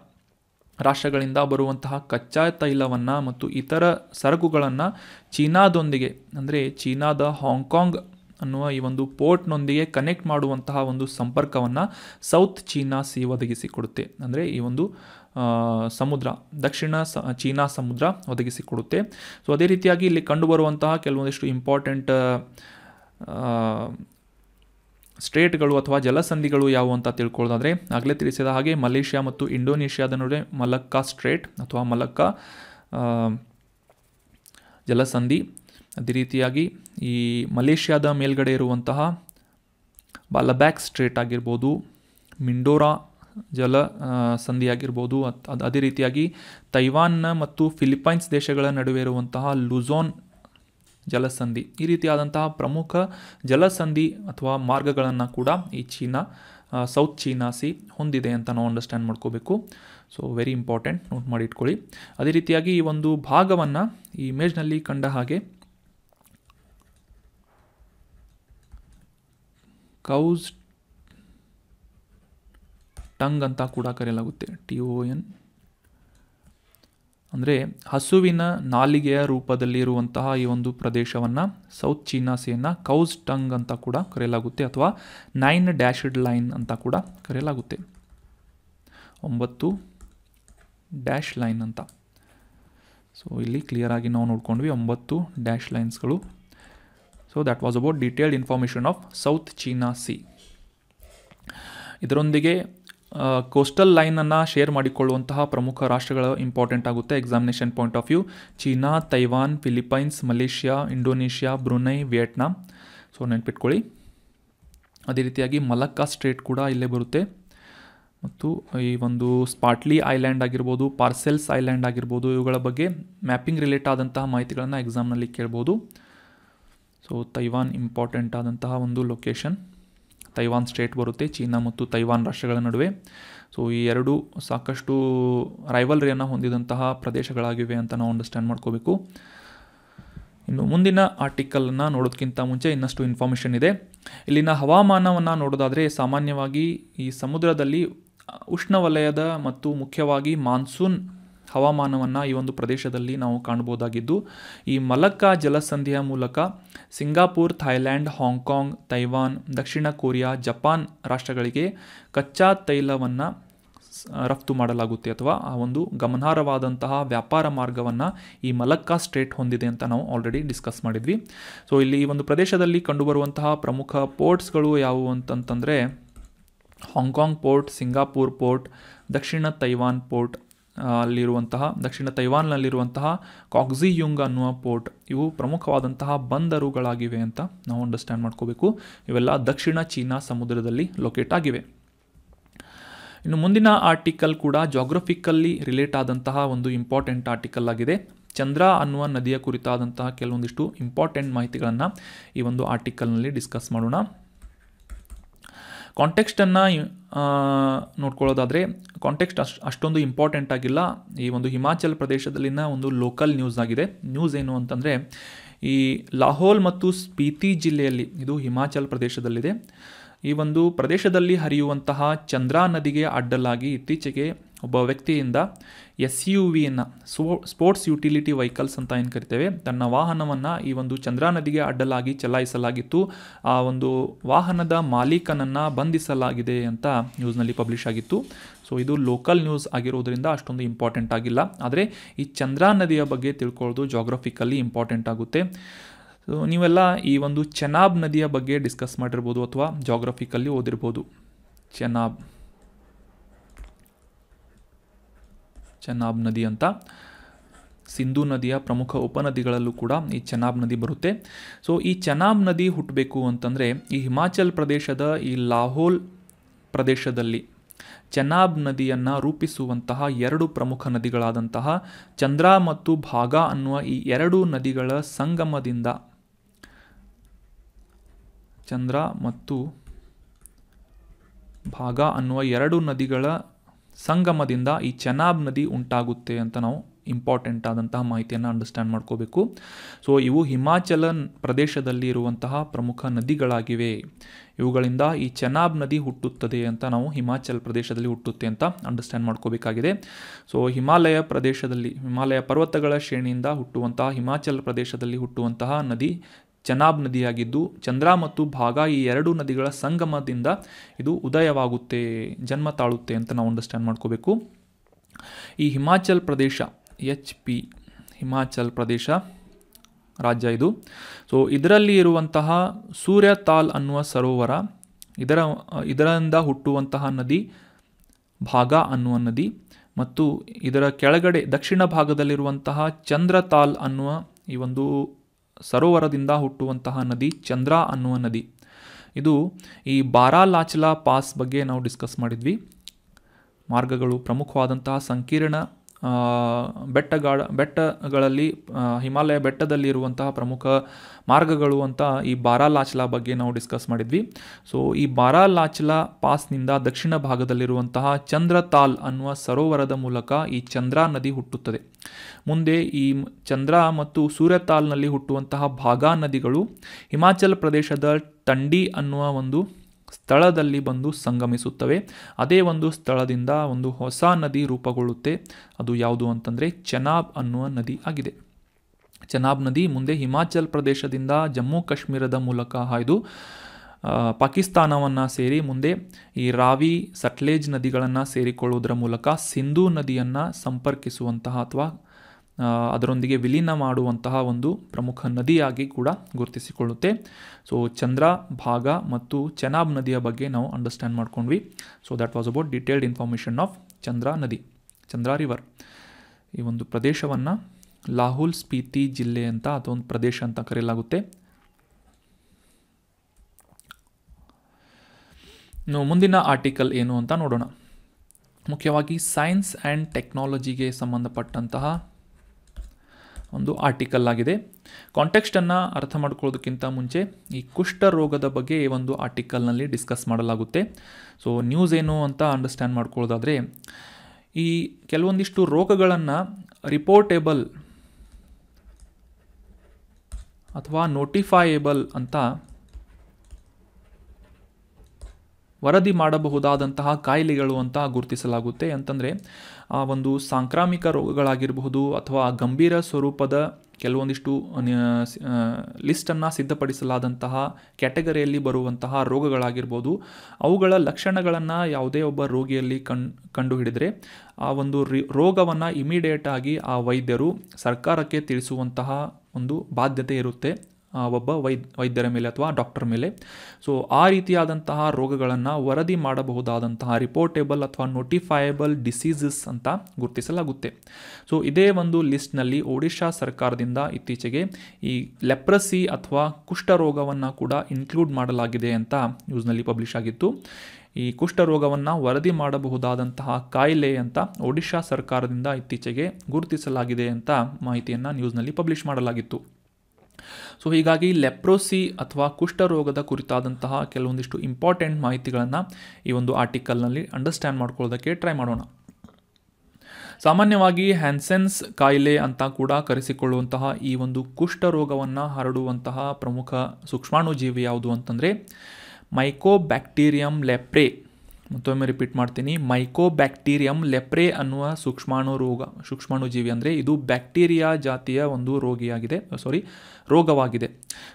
ರಾಷ್ಟ್ರಗಳಿಂದ ಬರುವಂತಹ ಕಚ್ಚಾ ತೈಲವನ್ನು ಮತ್ತು ಇತರ ಸರಕುಗಳನ್ನು ಚೀನಾದೊಂದಿಗೆ ಅಂದರೆ ಚೀನಾದ ಹಾಂಗ್ಕಾಂಗ್ ಅನ್ನುವ ಈ ಒಂದು ಪೋರ್ಟ್ನೊಂದಿಗೆ ಕನೆಕ್ಟ್ ಮಾಡುವಂತಹ ಒಂದು ಸಂಪರ್ಕವನ್ನು ಸೌತ್ ಚೀನಾ ಸಿ ಒದಗಿಸಿಕೊಡುತ್ತೆ ಅಂದರೆ ಈ ಒಂದು ಸಮುದ್ರ ದಕ್ಷಿಣ ಸ ಚೀನಾ ಸಮುದ್ರ ಒದಗಿಸಿಕೊಡುತ್ತೆ ಸೊ ಅದೇ ರೀತಿಯಾಗಿ ಇಲ್ಲಿ ಕಂಡುಬರುವಂತಹ ಕೆಲವೊಂದಿಷ್ಟು ಇಂಪಾರ್ಟೆಂಟ್ ಸ್ಟೇಟ್ಗಳು ಅಥವಾ ಜಲಸಂಧಿಗಳು ಯಾವುವು ಅಂತ ತಿಳ್ಕೊಳ್ಳೋದಾದರೆ ಆಗಲೇ ತಿಳಿಸಿದ ಹಾಗೆ ಮಲೇಷ್ಯಾ ಮತ್ತು ಇಂಡೋನೇಷ್ಯಾದ ನಡುವೆ ಮಲಕ್ಕಾ ಸ್ಟ್ರೇಟ್ ಅಥವಾ ಮಲಕ್ಕಾ ಜಲಸಂಧಿ ಅದೇ ರೀತಿಯಾಗಿ ಈ ಮಲೇಷ್ಯಾದ ಮೇಲ್ಗಡೆ ಇರುವಂತಹ ಬಾಲಬ್ಯಾಕ್ ಸ್ಟ್ರೇಟ್ ಆಗಿರ್ಬೋದು ಮಿಂಡೋರಾ ಜಲ ಸಂಧಿಯಾಗಿರ್ಬೋದು ಅದು ಅದೇ ರೀತಿಯಾಗಿ ತೈವಾನ್ನ ಮತ್ತು ಫಿಲಿಪೈನ್ಸ್ ದೇಶಗಳ ನಡುವೆ ಇರುವಂತಹ ಲುಝೋನ್ ಜಲಸಂಧಿ ಈ ರೀತಿಯಾದಂತಹ ಪ್ರಮುಖ ಜಲಸಂಧಿ ಅಥವಾ ಮಾರ್ಗಗಳನ್ನು ಕೂಡ ಈ ಚೀನಾ ಸೌತ್ ಚೀನಾ ಸಿ ಹೊಂದಿದೆ ಅಂತ ನಾವು ಅಂಡರ್ಸ್ಟ್ಯಾಂಡ್ ಮಾಡ್ಕೋಬೇಕು ಸೊ ವೆರಿ ಇಂಪಾರ್ಟೆಂಟ್ ನೋಟ್ ಮಾಡಿ ಅದೇ ರೀತಿಯಾಗಿ ಈ ಒಂದು ಭಾಗವನ್ನು ಈ ಇಮೇಜ್ನಲ್ಲಿ ಕಂಡ ಹಾಗೆ ಕೌಸ್ ಟಂಗ್ ಅಂತ ಕೂಡ ಕರೆಯಲಾಗುತ್ತೆ ಟಿ ಒ ಎನ್ ಅಂದರೆ ಹಸುವಿನ ನಾಲಿಗೆಯ ರೂಪದಲ್ಲಿರುವಂತಹ ಈ ಒಂದು ಪ್ರದೇಶವನ್ನು ಸೌತ್ ಚೀನಾ ಸೇನ ಕೌಸ್ ಟಂಗ್ ಅಂತ ಕೂಡ ಕರೆಯಲಾಗುತ್ತೆ ಅಥವಾ ನೈನ್ ಡ್ಯಾಶ್ಡ್ ಲೈನ್ ಅಂತ ಕೂಡ ಕರೆಯಲಾಗುತ್ತೆ ಒಂಬತ್ತು ಡ್ಯಾಶ್ ಲೈನ್ ಅಂತ ಸೊ ಇಲ್ಲಿ ಆಗಿ ನಾವು ನೋಡ್ಕೊಂಡ್ವಿ ಒಂಬತ್ತು ಡ್ಯಾಶ್ ಲೈನ್ಸ್ಗಳು so that was about detailed information of South China sea ಇದರೊಂದಿಗೆ ಕೋಸ್ಟಲ್ ಲೈನನ್ನು ಶೇರ್ ಮಾಡಿಕೊಳ್ಳುವಂತಹ ಪ್ರಮುಖ ರಾಷ್ಟ್ರಗಳು ಇಂಪಾರ್ಟೆಂಟ್ ಆಗುತ್ತೆ examination point of view China Taiwan Philippines Malaysia Indonesia Brunei Vietnam so ನೆನ್ಪಿಟ್ಕೊಳ್ಳಿ ಅದೇ ರೀತಿಯಾಗಿ ಮಲಕ್ಕಾ ಸ್ಟ್ರೇಟ್ ಕೂಡ ಇಲ್ಲೇ ಬರುತ್ತೆ ಮತ್ತು ಈ ಒಂದು ಸ್ಪಾಟ್ಲಿ ಐಲ್ಯಾಂಡ್ ಆಗಿರ್ಬೋದು ಪಾರ್ಸೆಲ್ಸ್ ಐಲ್ಯಾಂಡ್ ಆಗಿರ್ಬೋದು ಇವುಗಳ ಬಗ್ಗೆ ಮ್ಯಾಪಿಂಗ್ ರಿಲೇಟ್ ಆದಂತಹ ಮಾಹಿತಿಗಳನ್ನು ಎಕ್ಸಾಮ್ನಲ್ಲಿ ಕೇಳ್ಬೋದು ಸೊ ತೈವಾನ್ ಇಂಪಾರ್ಟೆಂಟ್ ಆದಂತಹ ಒಂದು ಲೊಕೇಶನ್ ತೈವಾನ್ ಸ್ಟೇಟ್ ಬರುತ್ತೆ ಚೀನಾ ಮತ್ತು ತೈವಾನ್ ರಾಷ್ಟ್ರಗಳ ನಡುವೆ ಸೊ ಈ ಎರಡು ಸಾಕಷ್ಟು ರೈವಲ್ರಿಯನ್ನು ಹೊಂದಿದಂತಹ ಪ್ರದೇಶಗಳಾಗಿವೆ ಅಂತ ನಾವು ಅಂಡರ್ಸ್ಟ್ಯಾಂಡ್ ಮಾಡ್ಕೋಬೇಕು ಇನ್ನು ಮುಂದಿನ ಆರ್ಟಿಕಲನ್ನು ನೋಡೋದಕ್ಕಿಂತ ಮುಂಚೆ ಇನ್ನಷ್ಟು ಇನ್ಫಾರ್ಮೇಷನ್ ಇದೆ ಇಲ್ಲಿನ ಹವಾಮಾನವನ್ನು ನೋಡೋದಾದರೆ ಸಾಮಾನ್ಯವಾಗಿ ಈ ಸಮುದ್ರದಲ್ಲಿ ಉಷ್ಣವಲಯದ ಮತ್ತು ಮುಖ್ಯವಾಗಿ ಮಾನ್ಸೂನ್ ಹವಾಮಾನವನ್ನು ಈ ಒಂದು ಪ್ರದೇಶದಲ್ಲಿ ನಾವು ಕಾಣಬಹುದಾಗಿದ್ದು ಈ ಮಲಕ್ಕಾ ಜಲಸಂಧಿಯ ಮೂಲಕ ಸಿಂಗಾಪುರ್ ಥಾಯ್ಲ್ಯಾಂಡ್ ಹಾಂಗ್ಕಾಂಗ್ ತೈವಾನ್ ದಕ್ಷಿಣ ಕೊರಿಯಾ ಜಪಾನ್ ರಾಷ್ಟ್ರಗಳಿಗೆ ಕಚ್ಚಾ ತೈಲವನ್ನು ರಫ್ತು ಮಾಡಲಾಗುತ್ತೆ ಅಥವಾ ಆ ಒಂದು ಗಮನಾರ್ಹವಾದಂತಹ ವ್ಯಾಪಾರ ಮಾರ್ಗವನ್ನು ಈ ಮಲಕ್ಕಾ ಸ್ಟೇಟ್ ಹೊಂದಿದೆ ಅಂತ ನಾವು ಆಲ್ರೆಡಿ ಡಿಸ್ಕಸ್ ಮಾಡಿದ್ವಿ ಸೊ ಇಲ್ಲಿ ಈ ಒಂದು ಪ್ರದೇಶದಲ್ಲಿ ಕಂಡುಬರುವಂತಹ ಪ್ರಮುಖ ಪೋರ್ಟ್ಸ್ಗಳು ಯಾವುವು ಅಂತಂತಂದರೆ ಹಾಂಗ್ಕಾಂಗ್ ಪೋರ್ಟ್ ಸಿಂಗಾಪುರ್ ಪೋರ್ಟ್ ದಕ್ಷಿಣ ತೈವಾನ್ ಪೋರ್ಟ್ ಅಲ್ಲಿರುವಂತಹ ದಕ್ಷಿಣ ತೈವಾನ್ನಲ್ಲಿರುವಂತಹ ಕಾಕ್ಸಿಯುಂಗ್ ಅನ್ನುವ ಪೋರ್ಟ್ ಇವು ಪ್ರಮುಖವಾದಂತಹ ಬಂದರುಗಳಾಗಿವೆ ಅಂತ ನಾವು ಅಂಡರ್ಸ್ಟ್ಯಾಂಡ್ ಮಾಡ್ಕೋಬೇಕು ಇವೆಲ್ಲ ದಕ್ಷಿಣ ಚೀನಾ ಸಮುದ್ರದಲ್ಲಿ ಲೊಕೇಟ್ ಆಗಿವೆ ಇನ್ನು ಮುಂದಿನ ಆರ್ಟಿಕಲ್ ಕೂಡ ಜಾಗ್ರಫಿಕಲ್ಲಿ ರಿಲೇಟ್ ಆದಂತಹ ಒಂದು ಇಂಪಾರ್ಟೆಂಟ್ ಆರ್ಟಿಕಲ್ ಆಗಿದೆ ಚಂದ್ರ ಅನ್ನುವ ನದಿಯ ಕುರಿತಾದಂತಹ ಕೆಲವೊಂದಿಷ್ಟು ಇಂಪಾರ್ಟೆಂಟ್ ಮಾಹಿತಿಗಳನ್ನು ಈ ಒಂದು ಆರ್ಟಿಕಲ್ನಲ್ಲಿ ಡಿಸ್ಕಸ್ ಮಾಡೋಣ ಕಾಂಟೆಕ್ಸ್ಟನ್ನು ನೋಡ್ಕೊಳ್ಳೋದಾದರೆ ಕಾಂಟೆಕ್ಸ್ಟ್ ಅಷ್ಟು ಅಷ್ಟೊಂದು ಇಂಪಾರ್ಟೆಂಟ್ ಆಗಿಲ್ಲ ಈ ಒಂದು ಹಿಮಾಚಲ್ ಪ್ರದೇಶದಲ್ಲಿನ ಒಂದು ಲೋಕಲ್ ನ್ಯೂಸ್ ಆಗಿದೆ ನ್ಯೂಸ್ ಏನು ಅಂತಂದರೆ ಈ ಲಾಹೋಲ್ ಮತ್ತು ಸ್ಪೀತಿ ಜಿಲ್ಲೆಯಲ್ಲಿ ಇದು ಹಿಮಾಚಲ್ ಪ್ರದೇಶದಲ್ಲಿದೆ ಈ ಒಂದು ಪ್ರದೇಶದಲ್ಲಿ ಹರಿಯುವಂತಹ ಚಂದ್ರಾ ನದಿಗೆ ಅಡ್ಡಲಾಗಿ ಇತ್ತೀಚೆಗೆ ಒಬ್ಬ ವ್ಯಕ್ತಿಯಿಂದ ಎಸ್ ಯು ವಿಯನ್ನು ಸ್ಪೋ ಸ್ಪೋರ್ಟ್ಸ್ ಯುಟಿಲಿಟಿ ವೆಹಿಕಲ್ಸ್ ಅಂತ ಏನು ಕರಿತೇವೆ ತನ್ನ ವಾಹನವನ್ನು ಈ ಒಂದು ಚಂದ್ರಾ ನದಿಗೆ ಅಡ್ಡಲಾಗಿ ಚಲಾಯಿಸಲಾಗಿತ್ತು ಆ ಒಂದು ವಾಹನದ ಮಾಲೀಕನನ್ನು ಬಂಧಿಸಲಾಗಿದೆ ಅಂತ ನ್ಯೂಸ್ನಲ್ಲಿ ಪಬ್ಲಿಷ್ ಆಗಿತ್ತು ಸೊ ಇದು ಲೋಕಲ್ ನ್ಯೂಸ್ ಆಗಿರೋದ್ರಿಂದ ಅಷ್ಟೊಂದು ಇಂಪಾರ್ಟೆಂಟ್ ಆಗಿಲ್ಲ ಆದರೆ ಈ ಚಂದ್ರಾ ನದಿಯ ಬಗ್ಗೆ ತಿಳ್ಕೊಳ್ಳೋದು ಜಾಗ್ರಫಿಕಲಿ ಇಂಪಾರ್ಟೆಂಟ್ ಆಗುತ್ತೆ ನೀವೆಲ್ಲ ಈ ಒಂದು ಚೆನಾಬ್ ನದಿಯ ಬಗ್ಗೆ ಡಿಸ್ಕಸ್ ಮಾಡಿರ್ಬೋದು ಅಥವಾ ಜಾಗ್ರಫಿಕಲ್ಲಿ ಓದಿರ್ಬೋದು ಚೆನಾಬ್ ಚೆನಾಬ್ ನದಿ ಅಂತ ಸಿಂಧು ನದಿಯ ಪ್ರಮುಖ ಉಪನದಿಗಳಲ್ಲೂ ಕೂಡ ಈ ಚೆನಾಬ್ ನದಿ ಬರುತ್ತೆ ಸೊ ಈ ಚೆನಾಬ್ ನದಿ ಹುಟ್ಟಬೇಕು ಅಂತಂದರೆ ಈ ಹಿಮಾಚಲ್ ಪ್ರದೇಶದ ಈ ಲಾಹೋಲ್ ಪ್ರದೇಶದಲ್ಲಿ ಚೆನಾಬ್ ನದಿಯನ್ನು ರೂಪಿಸುವಂತಹ ಎರಡು ಪ್ರಮುಖ ನದಿಗಳಾದಂತಹ ಚಂದ್ರ ಮತ್ತು ಭಾಗ ಅನ್ನುವ ಈ ಎರಡು ನದಿಗಳ ಸಂಗಮದಿಂದ ಚಂದ್ರ ಮತ್ತು ಭಾಗ ಅನ್ನುವ ಎರಡು ನದಿಗಳ ಸಂಗಮದಿಂದ ಈ ಚೆನಾಬ್ ನದಿ ಉಂಟಾಗುತ್ತೆ ಅಂತ ನಾವು ಇಂಪಾರ್ಟೆಂಟ್ ಆದಂತಹ ಮಾಹಿತಿಯನ್ನು ಅಂಡರ್ಸ್ಟ್ಯಾಂಡ್ ಮಾಡ್ಕೋಬೇಕು ಸೊ ಇವು ಹಿಮಾಚಲ ಪ್ರದೇಶದಲ್ಲಿ ಇರುವಂತಹ ಪ್ರಮುಖ ನದಿಗಳಾಗಿವೆ ಇವುಗಳಿಂದ ಈ ಚೆನಾಬ್ ನದಿ ಹುಟ್ಟುತ್ತದೆ ಅಂತ ನಾವು ಹಿಮಾಚಲ ಪ್ರದೇಶದಲ್ಲಿ ಹುಟ್ಟುತ್ತೆ ಅಂತ ಅಂಡರ್ಸ್ಟ್ಯಾಂಡ್ ಮಾಡ್ಕೋಬೇಕಾಗಿದೆ ಸೊ ಹಿಮಾಲಯ ಪ್ರದೇಶದಲ್ಲಿ ಹಿಮಾಲಯ ಪರ್ವತಗಳ ಶ್ರೇಣಿಯಿಂದ ಹುಟ್ಟುವಂತಹ ಹಿಮಾಚಲ ಪ್ರದೇಶದಲ್ಲಿ ಹುಟ್ಟುವಂತಹ ನದಿ ಚನಾಬ್ ನದಿಯಾಗಿದ್ದು ಚಂದ್ರ ಮತ್ತು ಭಾಗ ಈ ಎರಡೂ ನದಿಗಳ ಸಂಗಮದಿಂದ ಇದು ಉದಯವಾಗುತ್ತೆ ಜನ್ಮ ತಾಳುತ್ತೆ ಅಂತ ನಾವು ಅಂಡರ್ಸ್ಟ್ಯಾಂಡ್ ಮಾಡ್ಕೋಬೇಕು ಈ ಹಿಮಾಚಲ್ ಪ್ರದೇಶ ಎಚ್ ಪಿ ಹಿಮಾಚಲ್ ಪ್ರದೇಶ ರಾಜ್ಯ ಇದು ಸೊ ಇದರಲ್ಲಿ ಇರುವಂತಹ ಸೂರ್ಯ ತಾಲ್ ಅನ್ನುವ ಸರೋವರ ಇದರ ಇದರಿಂದ ಹುಟ್ಟುವಂತಹ ನದಿ ಭಾಗ ಅನ್ನುವ ನದಿ ಮತ್ತು ಇದರ ಕೆಳಗಡೆ ದಕ್ಷಿಣ ಭಾಗದಲ್ಲಿರುವಂತಹ ಚಂದ್ರತಾಲ್ ಅನ್ನುವ ಈ ಒಂದು ಸರೋವರದಿಂದ ಹುಟ್ಟುವಂತಹ ನದಿ ಚಂದ್ರ ಅನ್ನುವ ನದಿ ಇದು ಈ ಲಾಚಲಾ ಪಾಸ್ ಬಗ್ಗೆ ನಾವು ಡಿಸ್ಕಸ್ ಮಾಡಿದ್ವಿ ಮಾರ್ಗಗಳು ಪ್ರಮುಖವಾದಂತಹ ಸಂಕೀರ್ಣ ಬೆಟ್ಟಗಾಡ ಬೆಟ್ಟಗಳಲ್ಲಿ ಹಿಮಾಲಯ ಬೆಟ್ಟದಲ್ಲಿರುವಂತಹ ಪ್ರಮುಖ ಮಾರ್ಗಗಳು ಅಂತ ಈ ಲಾಚ್ಲಾ ಬಗ್ಗೆ ನಾವು ಡಿಸ್ಕಸ್ ಮಾಡಿದ್ವಿ ಸೊ ಈ ಬಾರಾಲಾಚಲಾ ಪಾಸ್ನಿಂದ ದಕ್ಷಿಣ ಭಾಗದಲ್ಲಿರುವಂತಹ ಚಂದ್ರತಾಲ್ ಅನ್ನುವ ಸರೋವರದ ಮೂಲಕ ಈ ಚಂದ್ರಾ ನದಿ ಹುಟ್ಟುತ್ತದೆ ಮುಂದೆ ಈ ಚಂದ್ರ ಮತ್ತು ಸೂರ್ಯತಾಲ್ನಲ್ಲಿ ಹುಟ್ಟುವಂತಹ ಭಾಗಾ ನದಿಗಳು ಹಿಮಾಚಲ ಪ್ರದೇಶದ ತಂಡಿ ಅನ್ನುವ ಒಂದು ಸ್ಥಳದಲ್ಲಿ ಬಂದು ಸಂಗಮಿಸುತ್ತವೆ ಅದೇ ಒಂದು ಸ್ಥಳದಿಂದ ಒಂದು ಹೊಸ ನದಿ ರೂಪುಗೊಳ್ಳುತ್ತೆ ಅದು ಯಾವುದು ಅಂತಂದರೆ ಚೆನಾಬ್ ಅನ್ನುವ ನದಿ ಆಗಿದೆ ಚೆನಾಬ್ ನದಿ ಮುಂದೆ ಹಿಮಾಚಲ್ ಪ್ರದೇಶದಿಂದ ಜಮ್ಮು ಕಾಶ್ಮೀರದ ಮೂಲಕ ಹಾಯ್ದು ಪಾಕಿಸ್ತಾನವನ್ನು ಸೇರಿ ಮುಂದೆ ಈ ರಾವಿ ಸಟ್ಲೇಜ್ ನದಿಗಳನ್ನು ಸೇರಿಕೊಳ್ಳುವುದರ ಮೂಲಕ ಸಿಂಧೂ ನದಿಯನ್ನು ಸಂಪರ್ಕಿಸುವಂತಹ ಅಥವಾ ಅದರೊಂದಿಗೆ ವಿಲೀನ ಮಾಡುವಂತಹ ಒಂದು ಪ್ರಮುಖ ನದಿಯಾಗಿ ಕೂಡ ಗುರುತಿಸಿಕೊಳ್ಳುತ್ತೆ ಸೊ ಚಂದ್ರ ಭಾಗ ಮತ್ತು ಚೆನಾಬ್ ನದಿಯ ಬಗ್ಗೆ ನಾವು ಅಂಡರ್ಸ್ಟ್ಯಾಂಡ್ ಮಾಡ್ಕೊಂಡ್ವಿ so that was about detailed information of Chandra ನದಿ ಚಂದ್ರ ರಿವರ್ ಈ ಒಂದು ಪ್ರದೇಶವನ್ನು ಲಾಹುಲ್ ಸ್ಪೀತಿ ಜಿಲ್ಲೆ ಅಂತ ಅದೊಂದು ಪ್ರದೇಶ ಅಂತ ಕರೆಯಲಾಗುತ್ತೆ ಮುಂದಿನ ಆರ್ಟಿಕಲ್ ಏನು ಅಂತ ನೋಡೋಣ ಮುಖ್ಯವಾಗಿ ಸೈನ್ಸ್ ಆ್ಯಂಡ್ ಟೆಕ್ನಾಲಜಿಗೆ ಸಂಬಂಧಪಟ್ಟಂತಹ ಒಂದು ಆರ್ಟಿಕಲ್ ಆಗಿದೆ ಕಾಂಟೆಕ್ಸ್ಟನ್ನು ಅರ್ಥ ಮಾಡ್ಕೊಳ್ಳೋದಕ್ಕಿಂತ ಮುಂಚೆ ಈ ಕುಷ್ಠರೋಗದ ಬಗ್ಗೆ ಈ ಒಂದು ಆರ್ಟಿಕಲ್ನಲ್ಲಿ ಡಿಸ್ಕಸ್ ಮಾಡಲಾಗುತ್ತೆ ಸೊ ನ್ಯೂಸ್ ಏನು ಅಂತ ಅಂಡರ್ಸ್ಟ್ಯಾಂಡ್ ಮಾಡ್ಕೊಳ್ಳೋದಾದರೆ ಈ ಕೆಲವೊಂದಿಷ್ಟು ರೋಗಗಳನ್ನು ರಿಪೋರ್ಟೇಬಲ್ ಅಥವಾ ನೋಟಿಫೈಯೇಬಲ್ ಅಂತ ವರದಿ ಮಾಡಬಹುದಾದಂತಹ ಕಾಯಿಲೆಗಳು ಅಂತ ಗುರುತಿಸಲಾಗುತ್ತೆ ಅಂತಂದರೆ ಆ ಒಂದು ಸಾಂಕ್ರಾಮಿಕ ರೋಗಗಳಾಗಿರಬಹುದು ಅಥವಾ ಗಂಭೀರ ಸ್ವರೂಪದ ಕೆಲವೊಂದಿಷ್ಟು ಲಿಸ್ಟನ್ನು ಸಿದ್ಧಪಡಿಸಲಾದಂತಹ ಕ್ಯಾಟಗರಿಯಲ್ಲಿ ಬರುವಂತಹ ರೋಗಗಳಾಗಿರ್ಬೋದು ಅವುಗಳ ಲಕ್ಷಣಗಳನ್ನು ಯಾವುದೇ ಒಬ್ಬ ರೋಗಿಯಲ್ಲಿ ಕಂಡು ಕಂಡುಹಿಡಿದರೆ ಆ ಒಂದು ರಿ ರೋಗವನ್ನು ಇಮಿಡಿಯೇಟಾಗಿ ಆ ವೈದ್ಯರು ಸರ್ಕಾರಕ್ಕೆ ತಿಳಿಸುವಂತಹ ಒಂದು ಬಾಧ್ಯತೆ ಇರುತ್ತೆ ಒಬ್ಬ ವೈದ್ ವೈದ್ಯರ ಮೇಲೆ ಅಥವಾ ಡಾಕ್ಟರ್ ಮೇಲೆ ಸೊ ಆ ರೀತಿಯಾದಂತಹ ರೋಗಗಳನ್ನು ವರದಿ ಮಾಡಬಹುದಾದಂತಹ ರಿಪೋರ್ಟೇಬಲ್ ಅಥವಾ ನೋಟಿಫೈಯಬಲ್ ಡಿಸೀಸಸ್ ಅಂತ ಗುರುತಿಸಲಾಗುತ್ತೆ ಸೊ ಇದೇ ಒಂದು ಲಿಸ್ಟ್ನಲ್ಲಿ ಒಡಿಶಾ ಸರ್ಕಾರದಿಂದ ಇತ್ತೀಚೆಗೆ ಈ ಲೆಪ್ರಸಿ ಅಥವಾ ಕುಷ್ಠರೋಗವನ್ನು ಕೂಡ ಇನ್ಕ್ಲೂಡ್ ಮಾಡಲಾಗಿದೆ ಅಂತ ನ್ಯೂಸ್ನಲ್ಲಿ ಪಬ್ಲಿಷ್ ಆಗಿತ್ತು ಈ ಕುಷ್ಠರೋಗವನ್ನು ವರದಿ ಮಾಡಬಹುದಾದಂತಹ ಕಾಯಿಲೆ ಅಂತ ಒಡಿಶಾ ಸರ್ಕಾರದಿಂದ ಇತ್ತೀಚೆಗೆ ಗುರುತಿಸಲಾಗಿದೆ ಅಂತ ಮಾಹಿತಿಯನ್ನು ನ್ಯೂಸ್ನಲ್ಲಿ ಪಬ್ಲಿಷ್ ಮಾಡಲಾಗಿತ್ತು ಸೊ ಹೀಗಾಗಿ ಲೆಪ್ರೋಸಿ ಅಥವಾ ಕುಷ್ಠರೋಗದ ಕುರಿತಾದಂತಹ ಕೆಲವೊಂದಿಷ್ಟು ಇಂಪಾರ್ಟೆಂಟ್ ಮಾಹಿತಿಗಳನ್ನು ಈ ಒಂದು ಆರ್ಟಿಕಲ್ನಲ್ಲಿ ಅಂಡರ್ಸ್ಟ್ಯಾಂಡ್ ಮಾಡ್ಕೊಳ್ಳೋದಕ್ಕೆ ಟ್ರೈ ಮಾಡೋಣ ಸಾಮಾನ್ಯವಾಗಿ ಹ್ಯಾನ್ಸೆನ್ಸ್ ಕಾಯಿಲೆ ಅಂತ ಕೂಡ ಕರೆಸಿಕೊಳ್ಳುವಂತಹ ಈ ಒಂದು ಕುಷ್ಠರೋಗವನ್ನು ಹರಡುವಂತಹ ಪ್ರಮುಖ ಸೂಕ್ಷ್ಮಾಣುಜೀವಿ ಯಾವುದು ಅಂತಂದರೆ ಮೈಕೋಬ್ಯಾಕ್ಟೀರಿಯಂ ಲೆಪ್ರೆ ಮತ್ತೊಮ್ಮೆ ರಿಪೀಟ್ ಮಾಡ್ತೀನಿ ಮೈಕೋ ಬ್ಯಾಕ್ಟೀರಿಯಂ ಲೆಪ್ರೆ ಅನ್ನುವ ಸೂಕ್ಷ್ಮಾಣು ರೋಗ ಸೂಕ್ಷ್ಮಾಣು ಜೀವಿ ಅಂದರೆ ಇದು ಬ್ಯಾಕ್ಟೀರಿಯಾ ಜಾತಿಯ ಒಂದು ರೋಗಿಯಾಗಿದೆ ಸಾರಿ ರೋಗವಾಗಿದೆ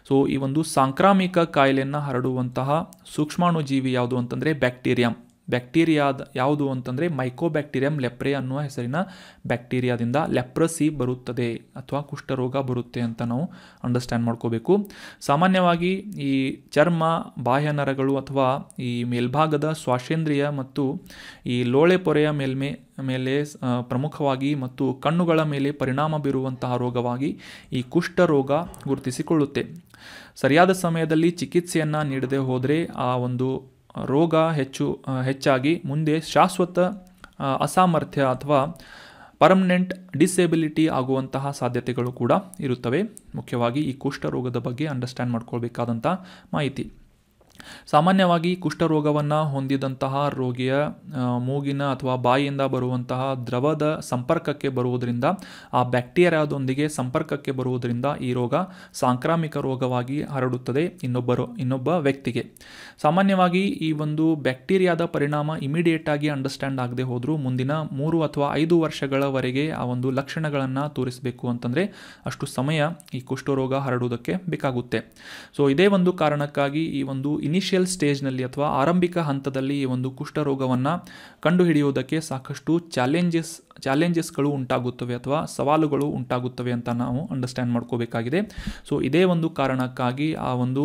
ಸೊ ಈ ಒಂದು ಸಾಂಕ್ರಾಮಿಕ ಕಾಯಿಲೆಯನ್ನು ಹರಡುವಂತಹ ಸೂಕ್ಷ್ಮಾಣು ಜೀವಿ ಯಾವುದು ಅಂತಂದರೆ ಬ್ಯಾಕ್ಟೀರಿಯಂ ಬ್ಯಾಕ್ಟೀರಿಯಾದ ಯಾವುದು ಅಂತಂದರೆ ಮೈಕೋಬ್ಯಾಕ್ಟೀರಿಯಂ ಲೆಪ್ರೆ ಅನ್ನುವ ಹೆಸರಿನ ಬ್ಯಾಕ್ಟೀರಿಯಾದಿಂದ ಲೆಪ್ರಸಿ ಬರುತ್ತದೆ ಅಥವಾ ಕುಷ್ಠರೋಗ ಬರುತ್ತೆ ಅಂತ ನಾವು ಅಂಡರ್ಸ್ಟ್ಯಾಂಡ್ ಮಾಡ್ಕೋಬೇಕು ಸಾಮಾನ್ಯವಾಗಿ ಈ ಚರ್ಮ ಬಾಹ್ಯ ನರಗಳು ಅಥವಾ ಈ ಮೇಲ್ಭಾಗದ ಶ್ವಾಸೇಂದ್ರಿಯ ಮತ್ತು ಈ ಲೋಳೆ ಪೊರೆಯ ಮೇಲ್ಮೆ ಮೇಲೆ ಪ್ರಮುಖವಾಗಿ ಮತ್ತು ಕಣ್ಣುಗಳ ಮೇಲೆ ಪರಿಣಾಮ ಬೀರುವಂತಹ ರೋಗವಾಗಿ ಈ ಕುಷ್ಠರೋಗ ಗುರುತಿಸಿಕೊಳ್ಳುತ್ತೆ ಸರಿಯಾದ ಸಮಯದಲ್ಲಿ ಚಿಕಿತ್ಸೆಯನ್ನು ನೀಡದೆ ಹೋದರೆ ಆ ಒಂದು ರೋಗ ಹೆಚ್ಚು ಹೆಚ್ಚಾಗಿ ಮುಂದೆ ಶಾಶ್ವತ ಅಸಾಮರ್ಥ್ಯ ಅಥವಾ ಪರ್ಮನೆಂಟ್ ಡಿಸೇಬಿಲಿಟಿ ಆಗುವಂತಹ ಸಾಧ್ಯತೆಗಳು ಕೂಡ ಇರುತ್ತವೆ ಮುಖ್ಯವಾಗಿ ಈ ಕುಷ್ಠರೋಗದ ಬಗ್ಗೆ ಅಂಡರ್ಸ್ಟ್ಯಾಂಡ್ ಮಾಡ್ಕೊಳ್ಬೇಕಾದಂಥ ಮಾಹಿತಿ ಸಾಮಾನ್ಯವಾಗಿ ಕುಷ್ಠರೋಗವನ್ನು ಹೊಂದಿದಂತಹ ರೋಗಿಯ ಮೂಗಿನ ಅಥವಾ ಬಾಯಿಯಿಂದ ಬರುವಂತಹ ದ್ರವದ ಸಂಪರ್ಕಕ್ಕೆ ಬರುವುದರಿಂದ ಆ ಬ್ಯಾಕ್ಟೀರಿಯಾದೊಂದಿಗೆ ಸಂಪರ್ಕಕ್ಕೆ ಬರುವುದರಿಂದ ಈ ರೋಗ ಸಾಂಕ್ರಾಮಿಕ ರೋಗವಾಗಿ ಹರಡುತ್ತದೆ ಇನ್ನೊಬ್ಬರು ಇನ್ನೊಬ್ಬ ವ್ಯಕ್ತಿಗೆ ಸಾಮಾನ್ಯವಾಗಿ ಈ ಒಂದು ಬ್ಯಾಕ್ಟೀರಿಯಾದ ಪರಿಣಾಮ ಇಮಿಡಿಯೇಟ್ ಆಗಿ ಅಂಡರ್ಸ್ಟ್ಯಾಂಡ್ ಆಗದೆ ಹೋದರೂ ಮುಂದಿನ ಮೂರು ಅಥವಾ ಐದು ವರ್ಷಗಳವರೆಗೆ ಆ ಒಂದು ಲಕ್ಷಣಗಳನ್ನು ತೋರಿಸಬೇಕು ಅಂತಂದರೆ ಅಷ್ಟು ಸಮಯ ಈ ಕುಷ್ಠರೋಗ ಹರಡುವುದಕ್ಕೆ ಬೇಕಾಗುತ್ತೆ ಸೊ ಇದೇ ಒಂದು ಕಾರಣಕ್ಕಾಗಿ ಈ ಒಂದು ಇನಿಷಿಯಲ್ ಸ್ಟೇಜ್ನಲ್ಲಿ ಅಥವಾ ಆರಂಭಿಕ ಹಂತದಲ್ಲಿ ಈ ಒಂದು ಕುಷ್ಠರೋಗವನ್ನು ಕಂಡುಹಿಡಿಯುವುದಕ್ಕೆ ಸಾಕಷ್ಟು ಚಾಲೆಂಜಸ್ ಚಾಲೆಂಜಸ್ಗಳು ಉಂಟಾಗುತ್ತವೆ ಅಥವಾ ಸವಾಲುಗಳು ಉಂಟಾಗುತ್ತವೆ ಅಂತ ನಾವು ಅಂಡರ್ಸ್ಟ್ಯಾಂಡ್ ಮಾಡ್ಕೋಬೇಕಾಗಿದೆ ಸೊ ಇದೇ ಒಂದು ಕಾರಣಕ್ಕಾಗಿ ಆ ಒಂದು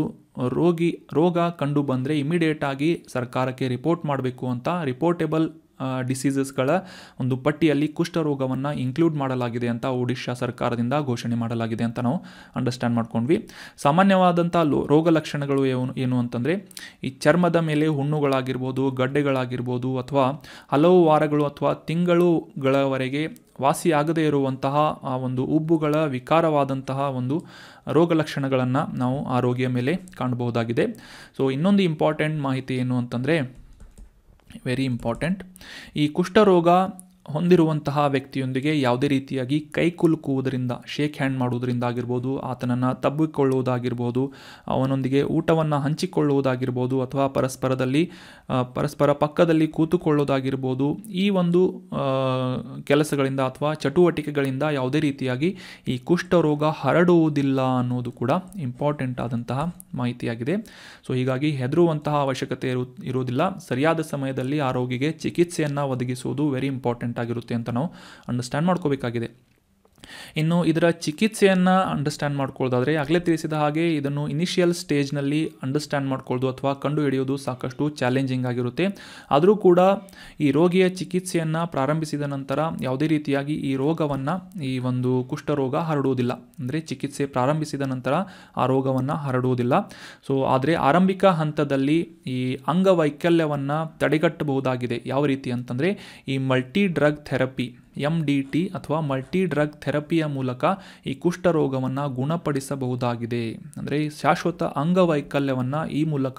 ರೋಗಿ ರೋಗ ಕಂಡು ಬಂದರೆ ಇಮಿಡಿಯೇಟಾಗಿ ಸರ್ಕಾರಕ್ಕೆ ರಿಪೋರ್ಟ್ ಮಾಡಬೇಕು ಅಂತ ರಿಪೋರ್ಟೇಬಲ್ ಡಿಸೀಸಸ್ಗಳ ಒಂದು ಪಟ್ಟಿಯಲ್ಲಿ ಕುಷ್ಠರೋಗವನ್ನು ಇನ್ಕ್ಲೂಡ್ ಮಾಡಲಾಗಿದೆ ಅಂತ ಒಡಿಶಾ ಸರ್ಕಾರದಿಂದ ಘೋಷಣೆ ಮಾಡಲಾಗಿದೆ ಅಂತ ನಾವು ಅಂಡರ್ಸ್ಟ್ಯಾಂಡ್ ಮಾಡ್ಕೊಂಡ್ವಿ ಸಾಮಾನ್ಯವಾದಂಥ ರೋಗ ಲಕ್ಷಣಗಳು ಏನು ಅಂತಂದರೆ ಈ ಚರ್ಮದ ಮೇಲೆ ಹುಣ್ಣುಗಳಾಗಿರ್ಬೋದು ಗಡ್ಡೆಗಳಾಗಿರ್ಬೋದು ಅಥವಾ ಹಲವು ವಾರಗಳು ಅಥವಾ ತಿಂಗಳುಗಳವರೆಗೆ ವಾಸಿಯಾಗದೇ ಇರುವಂತಹ ಆ ಒಂದು ಉಬ್ಬುಗಳ ವಿಕಾರವಾದಂತಹ ಒಂದು ರೋಗ ಲಕ್ಷಣಗಳನ್ನು ನಾವು ಆರೋಗ್ಯ ಮೇಲೆ ಕಾಣಬಹುದಾಗಿದೆ ಸೊ ಇನ್ನೊಂದು ಇಂಪಾರ್ಟೆಂಟ್ ಮಾಹಿತಿ ಏನು ಅಂತಂದರೆ वेरी इंपॉर्टेंट ಈ रोग ಹೊಂದಿರುವಂತಹ ವ್ಯಕ್ತಿಯೊಂದಿಗೆ ಯಾವುದೇ ರೀತಿಯಾಗಿ ಕೈಕುಲುಕುವುದರಿಂದ ಶೇಕ್ ಹ್ಯಾಂಡ್ ಮಾಡುವುದರಿಂದ ಆಗಿರ್ಬೋದು ಆತನನ್ನು ತಬ್ಬಿಕೊಳ್ಳುವುದಾಗಿರ್ಬೋದು ಅವನೊಂದಿಗೆ ಊಟವನ್ನು ಹಂಚಿಕೊಳ್ಳುವುದಾಗಿರ್ಬೋದು ಅಥವಾ ಪರಸ್ಪರದಲ್ಲಿ ಪರಸ್ಪರ ಪಕ್ಕದಲ್ಲಿ ಕೂತುಕೊಳ್ಳೋದಾಗಿರ್ಬೋದು ಈ ಒಂದು ಕೆಲಸಗಳಿಂದ ಅಥವಾ ಚಟುವಟಿಕೆಗಳಿಂದ ಯಾವುದೇ ರೀತಿಯಾಗಿ ಈ ಕುಷ್ಠರೋಗ ಹರಡುವುದಿಲ್ಲ ಅನ್ನೋದು ಕೂಡ ಇಂಪಾರ್ಟೆಂಟ್ ಆದಂತಹ ಮಾಹಿತಿಯಾಗಿದೆ ಸೊ ಹೀಗಾಗಿ ಹೆದರುವಂತಹ ಅವಶ್ಯಕತೆ ಇರು ಇರುವುದಿಲ್ಲ ಸರಿಯಾದ ಸಮಯದಲ್ಲಿ ಆ ರೋಗಿಗೆ ಚಿಕಿತ್ಸೆಯನ್ನು ಒದಗಿಸುವುದು ವೆರಿ ಇಂಪಾರ್ಟೆಂಟ್ ಆಗಿರುತ್ತೆ ಅಂತ ನಾವು ಅಂಡರ್ಸ್ಟ್ಯಾಂಡ್ ಮಾಡ್ಕೋಬೇಕಾಗಿದೆ ಇನ್ನು ಇದರ ಚಿಕಿತ್ಸೆಯನ್ನು ಅಂಡರ್ಸ್ಟ್ಯಾಂಡ್ ಮಾಡ್ಕೊಳ್ಳೋದಾದರೆ ಆಗಲೇ ತಿಳಿಸಿದ ಹಾಗೆ ಇದನ್ನು ಇನಿಷಿಯಲ್ ಸ್ಟೇಜ್ನಲ್ಲಿ ಅಂಡರ್ಸ್ಟ್ಯಾಂಡ್ ಮಾಡ್ಕೊಳ್ಳೋದು ಅಥವಾ ಕಂಡು ಹಿಡಿಯೋದು ಸಾಕಷ್ಟು ಚಾಲೆಂಜಿಂಗ್ ಆಗಿರುತ್ತೆ ಆದರೂ ಕೂಡ ಈ ರೋಗಿಯ ಚಿಕಿತ್ಸೆಯನ್ನು ಪ್ರಾರಂಭಿಸಿದ ನಂತರ ಯಾವುದೇ ರೀತಿಯಾಗಿ ಈ ರೋಗವನ್ನು ಈ ಒಂದು ಕುಷ್ಠರೋಗ ಹರಡುವುದಿಲ್ಲ ಅಂದರೆ ಚಿಕಿತ್ಸೆ ಪ್ರಾರಂಭಿಸಿದ ನಂತರ ಆ ರೋಗವನ್ನು ಹರಡುವುದಿಲ್ಲ ಸೊ ಆದರೆ ಆರಂಭಿಕ ಹಂತದಲ್ಲಿ ಈ ಅಂಗವೈಕಲ್ಯವನ್ನು ತಡೆಗಟ್ಟಬಹುದಾಗಿದೆ ಯಾವ ರೀತಿ ಅಂತಂದರೆ ಈ multi drug therapy M D T ಅಥವಾ ಮಲ್ಟಿ ಡ್ರಗ್ ಥೆರಪಿಯ ಮೂಲಕ ಈ ಕುಷ್ಠರೋಗವನ್ನು ಗುಣಪಡಿಸಬಹುದಾಗಿದೆ ಅಂದರೆ ಶಾಶ್ವತ ಅಂಗವೈಕಲ್ಯವನ್ನು ಈ ಮೂಲಕ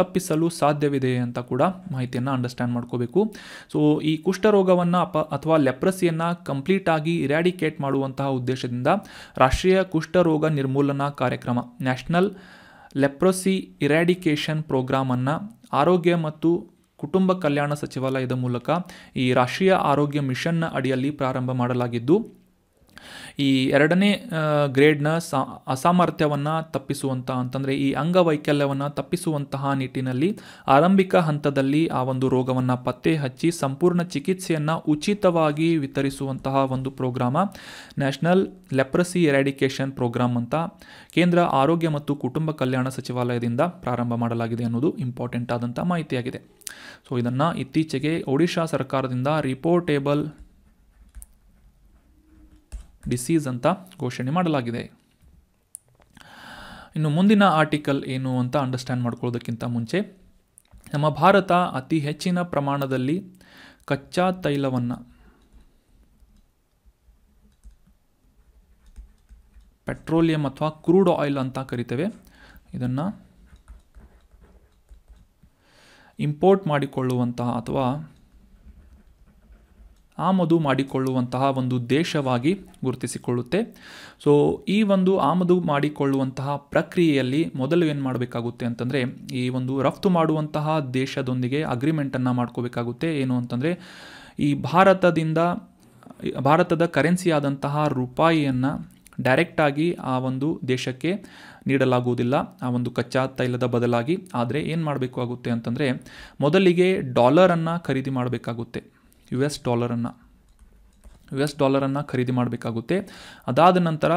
ತಪ್ಪಿಸಲು ಸಾಧ್ಯವಿದೆ ಅಂತ ಕೂಡ ಮಾಹಿತಿಯನ್ನು ಅಂಡರ್ಸ್ಟ್ಯಾಂಡ್ ಮಾಡ್ಕೋಬೇಕು ಸೊ ಈ ಕುಷ್ಠರೋಗವನ್ನು ಅಪ ಅಥವಾ ಲೆಪ್ರಸಿಯನ್ನು ಕಂಪ್ಲೀಟಾಗಿ ಇರ್ಯಾಡಿಕೇಟ್ ಮಾಡುವಂತಹ ಉದ್ದೇಶದಿಂದ ರಾಷ್ಟ್ರೀಯ ಕುಷ್ಠರೋಗ ನಿರ್ಮೂಲನಾ ಕಾರ್ಯಕ್ರಮ ನ್ಯಾಷನಲ್ ಲೆಪ್ರಸಿ ಇರ್ಯಾಡಿಕೇಷನ್ ಪ್ರೋಗ್ರಾಮನ್ನು ಆರೋಗ್ಯ ಮತ್ತು ಕುಟುಂಬ ಕಲ್ಯಾಣ ಸಚಿವಾಲಯದ ಮೂಲಕ ಈ ರಾಷ್ಟ್ರೀಯ ಆರೋಗ್ಯ ಮಿಷನ್ನ ಅಡಿಯಲ್ಲಿ ಪ್ರಾರಂಭ ಮಾಡಲಾಗಿದ್ದು ಈ ಎರಡನೇ ಗ್ರೇಡ್ನ ಸಾ ಅಸಾಮರ್ಥ್ಯವನ್ನು ತಪ್ಪಿಸುವಂತಹ ಅಂತಂದರೆ ಈ ಅಂಗವೈಕಲ್ಯವನ್ನು ತಪ್ಪಿಸುವಂತಹ ನಿಟ್ಟಿನಲ್ಲಿ ಆರಂಭಿಕ ಹಂತದಲ್ಲಿ ಆ ಒಂದು ರೋಗವನ್ನು ಪತ್ತೆ ಹಚ್ಚಿ ಸಂಪೂರ್ಣ ಚಿಕಿತ್ಸೆಯನ್ನು ಉಚಿತವಾಗಿ ವಿತರಿಸುವಂತಹ ಒಂದು programme national leprosy eradication programme ಅಂತ ಕೇಂದ್ರ ಆರೋಗ್ಯ ಮತ್ತು ಕುಟುಂಬ ಕಲ್ಯಾಣ ಸಚಿವಾಲಯದಿಂದ ಪ್ರಾರಂಭ ಮಾಡಲಾಗಿದೆ ಅನ್ನೋದು ಇಂಪಾರ್ಟೆಂಟ್ ಆದಂಥ ಮಾಹಿತಿಯಾಗಿದೆ ಸೊ ಇದನ್ನು ಇತ್ತೀಚೆಗೆ ಒಡಿಶಾ ಸರ್ಕಾರದಿಂದ ರಿಪೋರ್ಟೇಬಲ್ ಡಿಸೀಸ್ ಅಂತ ಘೋಷಣೆ ಮಾಡಲಾಗಿದೆ ಇನ್ನು ಮುಂದಿನ ಆರ್ಟಿಕಲ್ ಏನು ಅಂತ ಅಂಡರ್ಸ್ಟ್ಯಾಂಡ್ ಮಾಡ್ಕೊಳ್ಳೋದಕ್ಕಿಂತ ಮುಂಚೆ ನಮ್ಮ ಭಾರತ ಅತಿ ಹೆಚ್ಚಿನ ಪ್ರಮಾಣದಲ್ಲಿ ಕಚ್ಚಾ ತೈಲವನ್ನು ಪೆಟ್ರೋಲಿಯಂ ಅಥವಾ ಕ್ರೂಡ್ ಆಯಿಲ್ ಅಂತ ಕರಿತೇವೆ ಇದನ್ನು ಇಂಪೋರ್ಟ್ ಮಾಡಿಕೊಳ್ಳುವಂತಹ ಅಥವಾ ಆಮದು ಮಾಡಿಕೊಳ್ಳುವಂತಹ ಒಂದು ದೇಶವಾಗಿ ಗುರುತಿಸಿಕೊಳ್ಳುತ್ತೆ ಸೊ ಈ ಒಂದು ಆಮದು ಮಾಡಿಕೊಳ್ಳುವಂತಹ ಪ್ರಕ್ರಿಯೆಯಲ್ಲಿ ಮೊದಲು ಏನು ಮಾಡಬೇಕಾಗುತ್ತೆ ಅಂತಂದರೆ ಈ ಒಂದು ರಫ್ತು ಮಾಡುವಂತಹ ದೇಶದೊಂದಿಗೆ ಅಗ್ರಿಮೆಂಟನ್ನು ಮಾಡ್ಕೋಬೇಕಾಗುತ್ತೆ ಏನು ಅಂತಂದರೆ ಈ ಭಾರತದಿಂದ ಭಾರತದ ಕರೆನ್ಸಿ ಆದಂತಹ ರೂಪಾಯಿಯನ್ನು ಡೈರೆಕ್ಟಾಗಿ ಆ ಒಂದು ದೇಶಕ್ಕೆ ನೀಡಲಾಗುವುದಿಲ್ಲ ಆ ಒಂದು ಕಚ್ಚಾ ತೈಲದ ಬದಲಾಗಿ ಆದರೆ ಏನು ಮಾಡಬೇಕು ಆಗುತ್ತೆ ಅಂತಂದರೆ ಮೊದಲಿಗೆ ಡಾಲರನ್ನು ಖರೀದಿ ಮಾಡಬೇಕಾಗುತ್ತೆ ಯು ಎಸ್ ಡಾಲರನ್ನು ಯು ಎಸ್ ಡಾಲರನ್ನು ಖರೀದಿ ಮಾಡಬೇಕಾಗುತ್ತೆ ಅದಾದ ನಂತರ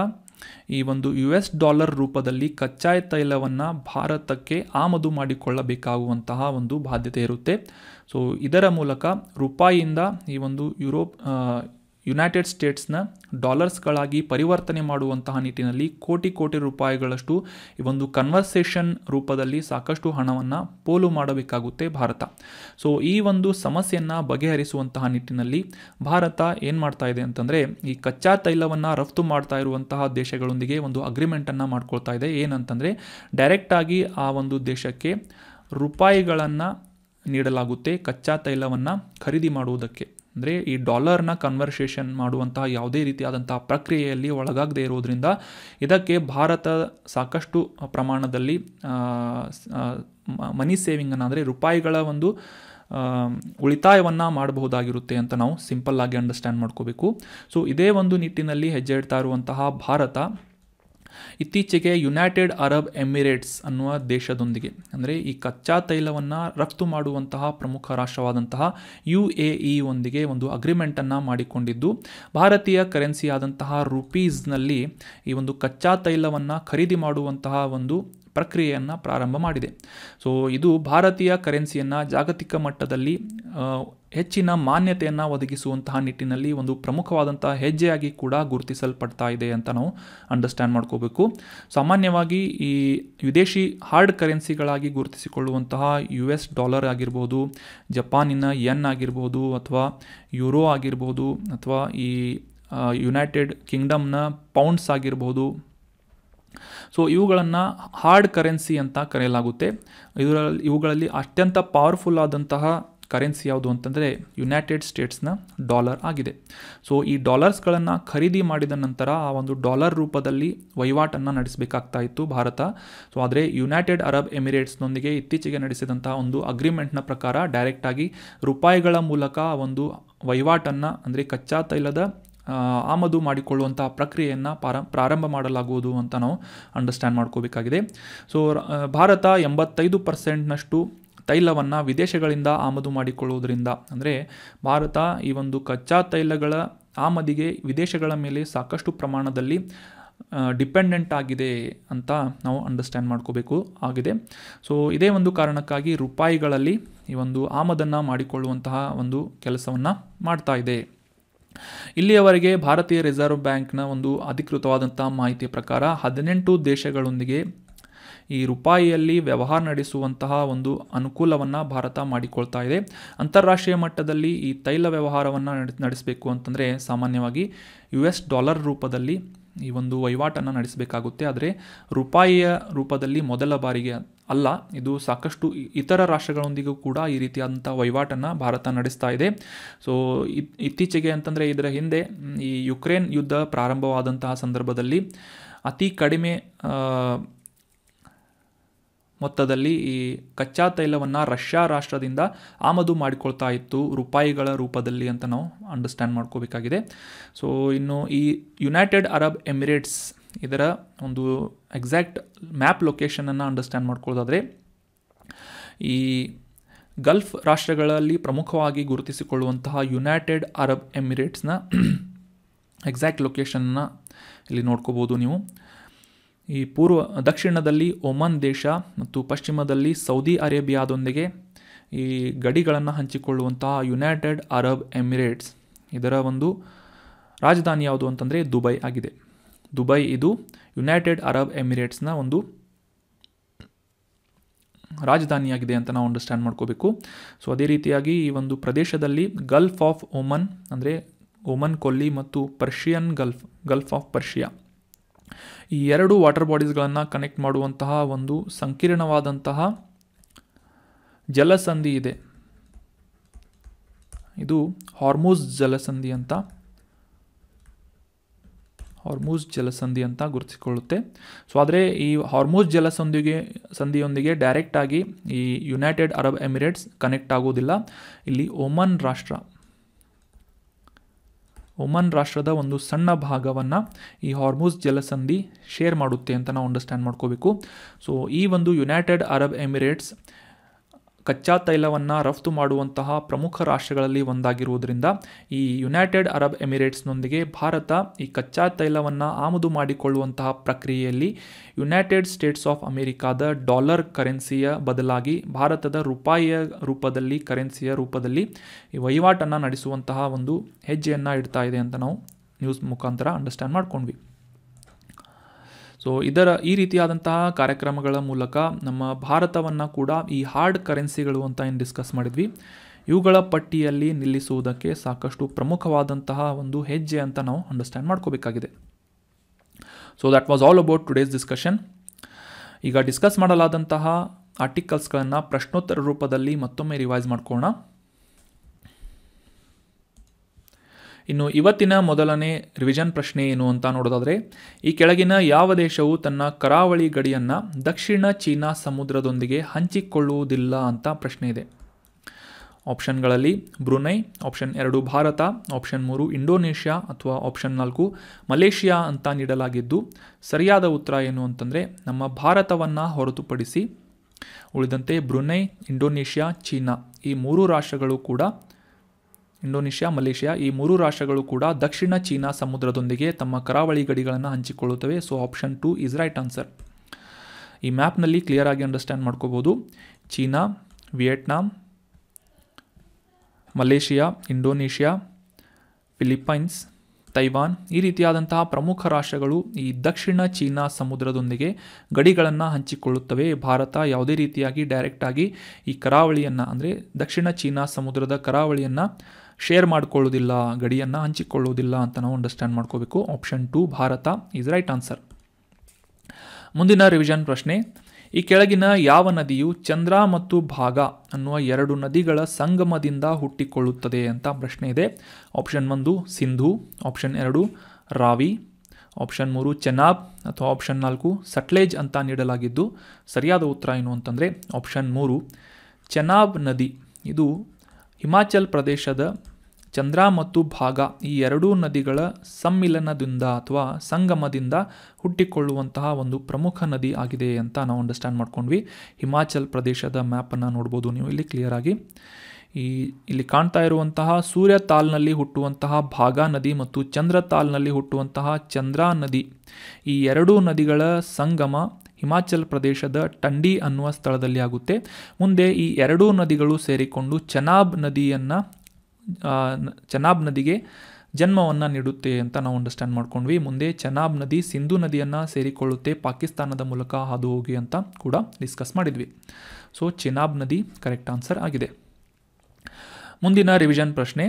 ಈ ಒಂದು ಯು ಎಸ್ ಡಾಲರ್ ರೂಪದಲ್ಲಿ ಕಚ್ಚಾ ತೈಲವನ್ನು ಭಾರತಕ್ಕೆ ಆಮದು ಮಾಡಿಕೊಳ್ಳಬೇಕಾಗುವಂತಹ ಒಂದು ಬಾಧ್ಯತೆ ಇರುತ್ತೆ ಸೊ ಇದರ ಮೂಲಕ ರೂಪಾಯಿಯಿಂದ ಈ ಒಂದು ಯುರೋಪ್ ಯುನೈಟೆಡ್ ಸ್ಟೇಟ್ಸ್ನ ಡಾಲರ್ಸ್ಗಳಾಗಿ ಪರಿವರ್ತನೆ ಮಾಡುವಂತಹ ನಿಟ್ಟಿನಲ್ಲಿ ಕೋಟಿ ಕೋಟಿ ರೂಪಾಯಿಗಳಷ್ಟು ಈ ಒಂದು ಕನ್ವರ್ಸೇಷನ್ ರೂಪದಲ್ಲಿ ಸಾಕಷ್ಟು ಹಣವನ್ನು ಪೋಲು ಮಾಡಬೇಕಾಗುತ್ತೆ ಭಾರತ ಸೊ ಈ ಒಂದು ಸಮಸ್ಯೆಯನ್ನು ಬಗೆಹರಿಸುವಂತಹ ನಿಟ್ಟಿನಲ್ಲಿ ಭಾರತ ಏನು ಮಾಡ್ತಾ ಇದೆ ಅಂತಂದರೆ ಈ ಕಚ್ಚಾ ತೈಲವನ್ನು ರಫ್ತು ಮಾಡ್ತಾ ಇರುವಂತಹ ದೇಶಗಳೊಂದಿಗೆ ಒಂದು ಅಗ್ರಿಮೆಂಟನ್ನು ಮಾಡ್ಕೊಳ್ತಾ ಇದೆ ಏನಂತಂದರೆ ಡೈರೆಕ್ಟಾಗಿ ಆ ಒಂದು ದೇಶಕ್ಕೆ ರೂಪಾಯಿಗಳನ್ನು ನೀಡಲಾಗುತ್ತೆ ಕಚ್ಚಾ ತೈಲವನ್ನು ಖರೀದಿ ಮಾಡುವುದಕ್ಕೆ ಅಂದರೆ ಈ ಡಾಲರ್ನ ಕನ್ವರ್ಸೇಷನ್ ಮಾಡುವಂತಹ ಯಾವುದೇ ರೀತಿಯಾದಂತಹ ಪ್ರಕ್ರಿಯೆಯಲ್ಲಿ ಒಳಗಾಗದೇ ಇರೋದ್ರಿಂದ ಇದಕ್ಕೆ ಭಾರತ ಸಾಕಷ್ಟು ಪ್ರಮಾಣದಲ್ಲಿ ಮನಿ ಸೇವಿಂಗನ್ನು ಅಂದರೆ ರೂಪಾಯಿಗಳ ಒಂದು ಉಳಿತಾಯವನ್ನು ಮಾಡಬಹುದಾಗಿರುತ್ತೆ ಅಂತ ನಾವು ಸಿಂಪಲ್ ಆಗಿ ಅಂಡರ್ಸ್ಟ್ಯಾಂಡ್ ಮಾಡ್ಕೋಬೇಕು ಸೊ ಇದೇ ಒಂದು ನಿಟ್ಟಿನಲ್ಲಿ ಹೆಜ್ಜೆ ಇಡ್ತಾ ಇರುವಂತಹ ಭಾರತ ಇತ್ತೀಚೆಗೆ ಯುನೈಟೆಡ್ ಅರಬ್ ಎಮಿರೇಟ್ಸ್ ಅನ್ನುವ ದೇಶದೊಂದಿಗೆ ಅಂದರೆ ಈ ಕಚ್ಚಾ ತೈಲವನ್ನು ರಫ್ತು ಮಾಡುವಂತಹ ಪ್ರಮುಖ ರಾಷ್ಟ್ರವಾದಂತಹ ಯು ಎ ಇಯೊಂದಿಗೆ ಒಂದು ಅಗ್ರಿಮೆಂಟನ್ನು ಮಾಡಿಕೊಂಡಿದ್ದು ಭಾರತೀಯ ಕರೆನ್ಸಿಯಾದಂತಹ ರೂಪೀಸ್ನಲ್ಲಿ ರುಪೀಸ್ನಲ್ಲಿ ಈ ಒಂದು ಕಚ್ಚಾ ತೈಲವನ್ನು ಖರೀದಿ ಮಾಡುವಂತಹ ಒಂದು ಪ್ರಕ್ರಿಯೆಯನ್ನು ಪ್ರಾರಂಭ ಮಾಡಿದೆ ಸೊ ಇದು ಭಾರತೀಯ ಕರೆನ್ಸಿಯನ್ನು ಜಾಗತಿಕ ಮಟ್ಟದಲ್ಲಿ ಹೆಚ್ಚಿನ ಮಾನ್ಯತೆಯನ್ನು ಒದಗಿಸುವಂತಹ ನಿಟ್ಟಿನಲ್ಲಿ ಒಂದು ಪ್ರಮುಖವಾದಂಥ ಹೆಜ್ಜೆಯಾಗಿ ಕೂಡ ಗುರುತಿಸಲ್ಪಡ್ತಾ ಇದೆ ಅಂತ ನಾವು ಅಂಡರ್ಸ್ಟ್ಯಾಂಡ್ ಮಾಡ್ಕೋಬೇಕು ಸಾಮಾನ್ಯವಾಗಿ ಈ ವಿದೇಶಿ ಹಾರ್ಡ್ ಕರೆನ್ಸಿಗಳಾಗಿ ಗುರುತಿಸಿಕೊಳ್ಳುವಂತಹ ಯು ಎಸ್ ಡಾಲರ್ ಆಗಿರ್ಬೋದು ಜಪಾನಿನ ಎನ್ ಆಗಿರ್ಬೋದು ಅಥವಾ ಯುರೋ ಆಗಿರ್ಬೋದು ಅಥವಾ ಈ ಯುನೈಟೆಡ್ ಕಿಂಗ್ಡಮ್ನ ಪೌಂಡ್ಸ್ ಆಗಿರ್ಬೋದು ಸೊ ಇವುಗಳನ್ನು ಹಾರ್ಡ್ ಕರೆನ್ಸಿ ಅಂತ ಕರೆಯಲಾಗುತ್ತೆ ಇದರಲ್ಲಿ ಇವುಗಳಲ್ಲಿ ಅತ್ಯಂತ ಪವರ್ಫುಲ್ ಆದಂತಹ ಕರೆನ್ಸಿ ಯಾವುದು ಅಂತಂದರೆ ಯುನೈಟೆಡ್ ಸ್ಟೇಟ್ಸ್ನ ಡಾಲರ್ ಆಗಿದೆ ಸೊ ಈ ಡಾಲರ್ಸ್ಗಳನ್ನು ಖರೀದಿ ಮಾಡಿದ ನಂತರ ಆ ಒಂದು ಡಾಲರ್ ರೂಪದಲ್ಲಿ ವಹಿವಾಟನ್ನು ನಡೆಸಬೇಕಾಗ್ತಾ ಇತ್ತು ಭಾರತ ಸೊ ಆದರೆ ಯುನೈಟೆಡ್ ಅರಬ್ ಎಮಿರೇಟ್ಸ್ನೊಂದಿಗೆ ಇತ್ತೀಚೆಗೆ ನಡೆಸಿದಂತಹ ಒಂದು ಅಗ್ರಿಮೆಂಟ್ನ ಪ್ರಕಾರ ಡೈರೆಕ್ಟಾಗಿ ರೂಪಾಯಿಗಳ ಮೂಲಕ ಒಂದು ವಹಿವಾಟನ್ನು ಅಂದರೆ ಕಚ್ಚಾ ತೈಲದ ಆಮದು ಮಾಡಿಕೊಳ್ಳುವಂಥ ಪ್ರಕ್ರಿಯೆಯನ್ನು ಪ್ರಾರಂಭ ಮಾಡಲಾಗುವುದು ಅಂತ ನಾವು ಅಂಡರ್ಸ್ಟ್ಯಾಂಡ್ ಮಾಡ್ಕೋಬೇಕಾಗಿದೆ ಸೊ ಭಾರತ ಎಂಬತ್ತೈದು ಪರ್ಸೆಂಟ್ನಷ್ಟು ತೈಲವನ್ನು ವಿದೇಶಗಳಿಂದ ಆಮದು ಮಾಡಿಕೊಳ್ಳುವುದರಿಂದ ಅಂದರೆ ಭಾರತ ಈ ಒಂದು ಕಚ್ಚಾ ತೈಲಗಳ ಆಮದಿಗೆ ವಿದೇಶಗಳ ಮೇಲೆ ಸಾಕಷ್ಟು ಪ್ರಮಾಣದಲ್ಲಿ ಡಿಪೆಂಡೆಂಟ್ ಆಗಿದೆ ಅಂತ ನಾವು ಅಂಡರ್ಸ್ಟ್ಯಾಂಡ್ ಮಾಡ್ಕೋಬೇಕು ಆಗಿದೆ ಸೊ ಇದೇ ಒಂದು ಕಾರಣಕ್ಕಾಗಿ ರೂಪಾಯಿಗಳಲ್ಲಿ ಈ ಒಂದು ಆಮದನ್ನು ಮಾಡಿಕೊಳ್ಳುವಂತಹ ಒಂದು ಕೆಲಸವನ್ನು ಮಾಡ್ತಾ ಇದೆ ಇಲ್ಲಿಯವರೆಗೆ ಭಾರತೀಯ ರಿಸರ್ವ್ ಬ್ಯಾಂಕ್ನ ಒಂದು ಅಧಿಕೃತವಾದಂಥ ಮಾಹಿತಿ ಪ್ರಕಾರ ಹದಿನೆಂಟು ದೇಶಗಳೊಂದಿಗೆ ಈ ರೂಪಾಯಿಯಲ್ಲಿ ವ್ಯವಹಾರ ನಡೆಸುವಂತಹ ಒಂದು ಅನುಕೂಲವನ್ನು ಭಾರತ ಮಾಡಿಕೊಳ್ತಾ ಇದೆ ಅಂತಾರಾಷ್ಟ್ರೀಯ ಮಟ್ಟದಲ್ಲಿ ಈ ತೈಲ ವ್ಯವಹಾರವನ್ನು ನಡೆಸಬೇಕು ಅಂತಂದರೆ ಸಾಮಾನ್ಯವಾಗಿ ಯು ಎಸ್ ಡಾಲರ್ ರೂಪದಲ್ಲಿ ಈ ಒಂದು ವಹಿವಾಟನ್ನು ನಡೆಸಬೇಕಾಗುತ್ತೆ ಆದರೆ ರೂಪಾಯಿಯ ರೂಪದಲ್ಲಿ ಮೊದಲ ಬಾರಿಗೆ ಅಲ್ಲ ಇದು ಸಾಕಷ್ಟು ಇತರ ರಾಷ್ಟ್ರಗಳೊಂದಿಗೂ ಕೂಡ ಈ ರೀತಿಯಾದಂಥ ವಹಿವಾಟನ್ನು ಭಾರತ ನಡೆಸ್ತಾ ಇದೆ ಸೊ ಇತ್ತೀಚೆಗೆ ಅಂತಂದರೆ ಇದರ ಹಿಂದೆ ಈ ಯುಕ್ರೇನ್ ಯುದ್ಧ ಪ್ರಾರಂಭವಾದಂತಹ ಸಂದರ್ಭದಲ್ಲಿ ಅತಿ ಕಡಿಮೆ ಮೊತ್ತದಲ್ಲಿ ಈ ಕಚ್ಚಾ ತೈಲವನ್ನು ರಷ್ಯಾ ರಾಷ್ಟ್ರದಿಂದ ಆಮದು ಮಾಡಿಕೊಳ್ತಾ ಇತ್ತು ರೂಪಾಯಿಗಳ ರೂಪದಲ್ಲಿ ಅಂತ ನಾವು ಅಂಡರ್ಸ್ಟ್ಯಾಂಡ್ ಮಾಡ್ಕೋಬೇಕಾಗಿದೆ ಸೊ ಇನ್ನು ಈ ಯುನೈಟೆಡ್ ಅರಬ್ ಎಮಿರೇಟ್ಸ್ ಇದರ ಒಂದು ಎಕ್ಸಾಕ್ಟ್ ಮ್ಯಾಪ್ ಲೊಕೇಶನನ್ನು ಅಂಡರ್ಸ್ಟ್ಯಾಂಡ್ ಮಾಡ್ಕೊಳ್ಳೋದಾದರೆ ಈ ಗಲ್ಫ್ ರಾಷ್ಟ್ರಗಳಲ್ಲಿ ಪ್ರಮುಖವಾಗಿ ಗುರುತಿಸಿಕೊಳ್ಳುವಂತಹ ಯುನೈಟೆಡ್ ಅರಬ್ ಎಮಿರೇಟ್ಸ್ನ ಎಕ್ಸಾಕ್ಟ್ ಲೊಕೇಶನ್ನ ಇಲ್ಲಿ ನೋಡ್ಕೋಬೋದು ನೀವು ಈ ಪೂರ್ವ ದಕ್ಷಿಣದಲ್ಲಿ ಒಮನ್ ದೇಶ ಮತ್ತು ಪಶ್ಚಿಮದಲ್ಲಿ ಸೌದಿ ಅರೇಬಿಯಾದೊಂದಿಗೆ ಈ ಗಡಿಗಳನ್ನು ಹಂಚಿಕೊಳ್ಳುವಂತಹ ಯುನೈಟೆಡ್ ಅರಬ್ ಎಮಿರೇಟ್ಸ್ ಇದರ ಒಂದು ರಾಜಧಾನಿ ಯಾವುದು ಅಂತಂದರೆ ದುಬೈ ಆಗಿದೆ ದುಬೈ ಇದು ಯುನೈಟೆಡ್ ಅರಬ್ ಎಮಿರೇಟ್ಸ್ನ ಒಂದು ರಾಜಧಾನಿಯಾಗಿದೆ ಅಂತ ನಾವು ಅಂಡರ್ಸ್ಟ್ಯಾಂಡ್ ಮಾಡ್ಕೋಬೇಕು ಸೊ ಅದೇ ರೀತಿಯಾಗಿ ಈ ಒಂದು ಪ್ರದೇಶದಲ್ಲಿ ಗಲ್ಫ್ ಆಫ್ ಓಮನ್ ಅಂದರೆ ಓಮನ್ ಕೊಲ್ಲಿ ಮತ್ತು Persian Gulf Gulf of Persia ಈ ಎರಡು ವಾಟರ್ ಬಾಡೀಸ್ಗಳನ್ನು ಕನೆಕ್ಟ್ ಮಾಡುವಂತಹ ಒಂದು ಸಂಕೀರ್ಣವಾದಂತಹ ಜಲಸಂಧಿ ಇದೆ ಇದು ಹಾರ್ಮೋಸ್ ಜಲಸಂಧಿ ಅಂತ ಹಾರ್ಮೋಸ್ ಜಲಸಂಧಿ ಅಂತ ಗುರುತಿಸಿಕೊಳ್ಳುತ್ತೆ ಸೊ ಆದರೆ ಈ ಹಾರ್ಮೋಸ್ ಜಲಸಂಧಿಗೆ ಸಂಧಿಯೊಂದಿಗೆ ಆಗಿ ಈ ಯುನೈಟೆಡ್ ಅರಬ್ ಎಮಿರೇಟ್ಸ್ ಕನೆಕ್ಟ್ ಆಗೋದಿಲ್ಲ ಇಲ್ಲಿ ಒಮನ್ ರಾಷ್ಟ್ರ ಒಮನ್ ರಾಷ್ಟ್ರದ ಒಂದು ಸಣ್ಣ ಭಾಗವನ್ನು ಈ ಹಾರ್ಮೋಸ್ ಜಲಸಂಧಿ ಶೇರ್ ಮಾಡುತ್ತೆ ಅಂತ ನಾವು ಅಂಡರ್ಸ್ಟ್ಯಾಂಡ್ ಮಾಡ್ಕೋಬೇಕು ಸೊ ಈ ಒಂದು ಯುನೈಟೆಡ್ ಅರಬ್ ಎಮಿರೇಟ್ಸ್ ಕಚ್ಚಾ ತೈಲವನ್ನು ರಫ್ತು ಮಾಡುವಂತಹ ಪ್ರಮುಖ ರಾಷ್ಟ್ರಗಳಲ್ಲಿ ಒಂದಾಗಿರುವುದರಿಂದ ಈ ಯುನೈಟೆಡ್ ಅರಬ್ ಎಮಿರೇಟ್ಸ್ನೊಂದಿಗೆ ಭಾರತ ಈ ಕಚ್ಚಾ ತೈಲವನ್ನು ಆಮದು ಮಾಡಿಕೊಳ್ಳುವಂತಹ ಪ್ರಕ್ರಿಯೆಯಲ್ಲಿ ಯುನೈಟೆಡ್ ಸ್ಟೇಟ್ಸ್ ಆಫ್ ಅಮೆರಿಕಾದ ಡಾಲರ್ ಕರೆನ್ಸಿಯ ಬದಲಾಗಿ ಭಾರತದ ರೂಪಾಯಿಯ ರೂಪದಲ್ಲಿ ಕರೆನ್ಸಿಯ ರೂಪದಲ್ಲಿ ಈ ವಹಿವಾಟನ್ನು ನಡೆಸುವಂತಹ ಒಂದು ಹೆಜ್ಜೆಯನ್ನು ಇಡ್ತಾ ಇದೆ ಅಂತ ನಾವು ನ್ಯೂಸ್ ಮುಖಾಂತರ ಅಂಡರ್ಸ್ಟ್ಯಾಂಡ್ ಮಾಡ್ಕೊಂಡ್ವಿ ಸೊ ಇದರ ಈ ರೀತಿಯಾದಂತಹ ಕಾರ್ಯಕ್ರಮಗಳ ಮೂಲಕ ನಮ್ಮ ಭಾರತವನ್ನು ಕೂಡ ಈ ಹಾರ್ಡ್ ಕರೆನ್ಸಿಗಳು ಅಂತ ಏನು ಡಿಸ್ಕಸ್ ಮಾಡಿದ್ವಿ ಇವುಗಳ ಪಟ್ಟಿಯಲ್ಲಿ ನಿಲ್ಲಿಸುವುದಕ್ಕೆ ಸಾಕಷ್ಟು ಪ್ರಮುಖವಾದಂತಹ ಒಂದು ಹೆಜ್ಜೆ ಅಂತ ನಾವು ಅಂಡರ್ಸ್ಟ್ಯಾಂಡ್ ಮಾಡ್ಕೋಬೇಕಾಗಿದೆ so that was all about today's discussion ಈಗ ಡಿಸ್ಕಸ್ ಮಾಡಲಾದಂತಹ ಆರ್ಟಿಕಲ್ಸ್ಗಳನ್ನು ಪ್ರಶ್ನೋತ್ತರ ರೂಪದಲ್ಲಿ ಮತ್ತೊಮ್ಮೆ ರಿವೈಸ್ ಮಾಡ್ಕೋಣ ಇನ್ನು ಇವತ್ತಿನ ಮೊದಲನೇ ರಿವಿಷನ್ ಪ್ರಶ್ನೆ ಏನು ಅಂತ ನೋಡೋದಾದರೆ ಈ ಕೆಳಗಿನ ಯಾವ ದೇಶವು ತನ್ನ ಕರಾವಳಿ ಗಡಿಯನ್ನು ದಕ್ಷಿಣ ಚೀನಾ ಸಮುದ್ರದೊಂದಿಗೆ ಹಂಚಿಕೊಳ್ಳುವುದಿಲ್ಲ ಅಂತ ಪ್ರಶ್ನೆ ಇದೆ ಆಪ್ಷನ್ಗಳಲ್ಲಿ ಬ್ರುನೈ ಆಪ್ಷನ್ ಎರಡು ಭಾರತ ಆಪ್ಷನ್ ಮೂರು ಇಂಡೋನೇಷ್ಯಾ ಅಥವಾ ಆಪ್ಷನ್ ನಾಲ್ಕು ಮಲೇಷಿಯಾ ಅಂತ ನೀಡಲಾಗಿದ್ದು ಸರಿಯಾದ ಉತ್ತರ ಏನು ಅಂತಂದರೆ ನಮ್ಮ ಭಾರತವನ್ನು ಹೊರತುಪಡಿಸಿ ಉಳಿದಂತೆ ಬ್ರುನೈ ಇಂಡೋನೇಷ್ಯಾ ಚೀನಾ ಈ ಮೂರು ರಾಷ್ಟ್ರಗಳು ಕೂಡ ಇಂಡೋನೇಷ್ಯಾ ಮಲೇಷ್ಯಾ ಈ ಮೂರು ರಾಷ್ಟ್ರಗಳು ಕೂಡ ದಕ್ಷಿಣ ಚೀನಾ ಸಮುದ್ರದೊಂದಿಗೆ ತಮ್ಮ ಕರಾವಳಿ ಗಡಿಗಳನ್ನು ಹಂಚಿಕೊಳ್ಳುತ್ತವೆ so option two is right answer ಈ ಮ್ಯಾಪ್ನಲ್ಲಿ ಕ್ಲಿಯರ್ ಆಗಿ ಅಂಡರ್ಸ್ಟ್ಯಾಂಡ್ ಮಾಡ್ಕೋಬೋದು China Vietnam Malaysia Indonesia Philippines Taiwan ಈ ರೀತಿಯಾದಂತಹ ಪ್ರಮುಖ ರಾಷ್ಟ್ರಗಳು ಈ ದಕ್ಷಿಣ ಚೀನಾ ಸಮುದ್ರದೊಂದಿಗೆ ಗಡಿಗಳನ್ನು ಹಂಚಿಕೊಳ್ಳುತ್ತವೆ ಭಾರತ ಯಾವುದೇ ರೀತಿಯಾಗಿ ಡೈರೆಕ್ಟಾಗಿ ಈ ಕರಾವಳಿಯನ್ನು ಅಂದರೆ ದಕ್ಷಿಣ ಚೀನಾ ಸಮುದ್ರದ ಕರಾವಳಿಯನ್ನು ಶೇರ್ ಮಾಡ್ಕೊಳ್ಳೋದಿಲ್ಲ ಗಡಿಯನ್ನು ಹಂಚಿಕೊಳ್ಳೋದಿಲ್ಲ ಅಂತ ನಾವು ಅಂಡರ್ಸ್ಟ್ಯಾಂಡ್ ಮಾಡ್ಕೋಬೇಕು option two Bharat is right answer ಮುಂದಿನ ರಿವಿಷನ್ ಪ್ರಶ್ನೆ ಈ ಕೆಳಗಿನ ಯಾವ ನದಿಯು ಚಂದ್ರ ಮತ್ತು ಭಾಗ ಅನ್ನುವ ಎರಡು ನದಿಗಳ ಸಂಗಮದಿಂದ ಹುಟ್ಟಿಕೊಳ್ಳುತ್ತದೆ ಅಂತ ಪ್ರಶ್ನೆ ಇದೆ ಆಪ್ಷನ್ ಒಂದು ಸಿಂಧು ಆಪ್ಷನ್ ಎರಡು ರಾವಿ ಆಪ್ಷನ್ ಮೂರು ಚೆನಾಬ್ ಅಥವಾ ಆಪ್ಷನ್ ನಾಲ್ಕು ಸಟ್ಲೇಜ್ ಅಂತ ನೀಡಲಾಗಿದ್ದು ಸರಿಯಾದ ಉತ್ತರ ಏನು ಅಂತಂದರೆ ಆಪ್ಷನ್ ಮೂರು ಚೆನಾಬ್ ನದಿ ಇದು ಹಿಮಾಚಲ್ ಪ್ರದೇಶದ ಚಂದ್ರ ಮತ್ತು ಭಾಗ ಈ ಎರಡೂ ನದಿಗಳ ಸಮ್ಮಿಲನದಿಂದ ಅಥವಾ ಸಂಗಮದಿಂದ ಹುಟ್ಟಿಕೊಳ್ಳುವಂತಹ ಒಂದು ಪ್ರಮುಖ ನದಿ ಆಗಿದೆ ಅಂತ ನಾವು ಅಂಡರ್ಸ್ಟ್ಯಾಂಡ್ ಮಾಡ್ಕೊಂಡ್ವಿ ಹಿಮಾಚಲ್ ಪ್ರದೇಶದ ಮ್ಯಾಪನ್ನು ನೋಡ್ಬೋದು ನೀವು ಇಲ್ಲಿ ಕ್ಲಿಯರಾಗಿ ಈ ಇಲ್ಲಿ ಕಾಣ್ತಾ ಇರುವಂತಹ ಸೂರ್ಯ ತಾಲ್ನಲ್ಲಿ ಹುಟ್ಟುವಂತಹ ಭಾಗಾ ನದಿ ಮತ್ತು ಚಂದ್ರ ತಾಲ್ನಲ್ಲಿ ಹುಟ್ಟುವಂತಹ ಚಂದ್ರಾ ನದಿ ಈ ಎರಡೂ ನದಿಗಳ ಸಂಗಮ ಹಿಮಾಚಲ್ ಪ್ರದೇಶದ ಟಂಡಿ ಅನ್ನುವ ಸ್ಥಳದಲ್ಲಿ ಆಗುತ್ತೆ ಮುಂದೆ ಈ ಎರಡೂ ನದಿಗಳು ಸೇರಿಕೊಂಡು ಚನಾಬ್ ನದಿಯನ್ನು ಚನಾಬ್ ನದಿಗೆ ಜನ್ಮವನ್ನು ನೀಡುತ್ತೆ ಅಂತ ನಾವು ಅಂಡರ್ಸ್ಟ್ಯಾಂಡ್ ಮಾಡ್ಕೊಂಡ್ವಿ ಮುಂದೆ ಚನಾಬ್ ನದಿ ಸಿಂಧು ನದಿಯನ್ನು ಸೇರಿಕೊಳ್ಳುತ್ತೆ ಪಾಕಿಸ್ತಾನದ ಮೂಲಕ ಹಾದು ಹೋಗಿ ಅಂತ ಕೂಡ ಡಿಸ್ಕಸ್ ಮಾಡಿದ್ವಿ ಸೊ ಚೆನಾಬ್ ನದಿ ಕರೆಕ್ಟ್ ಆನ್ಸರ್ ಆಗಿದೆ ಮುಂದಿನ ರಿವಿಷನ್ ಪ್ರಶ್ನೆ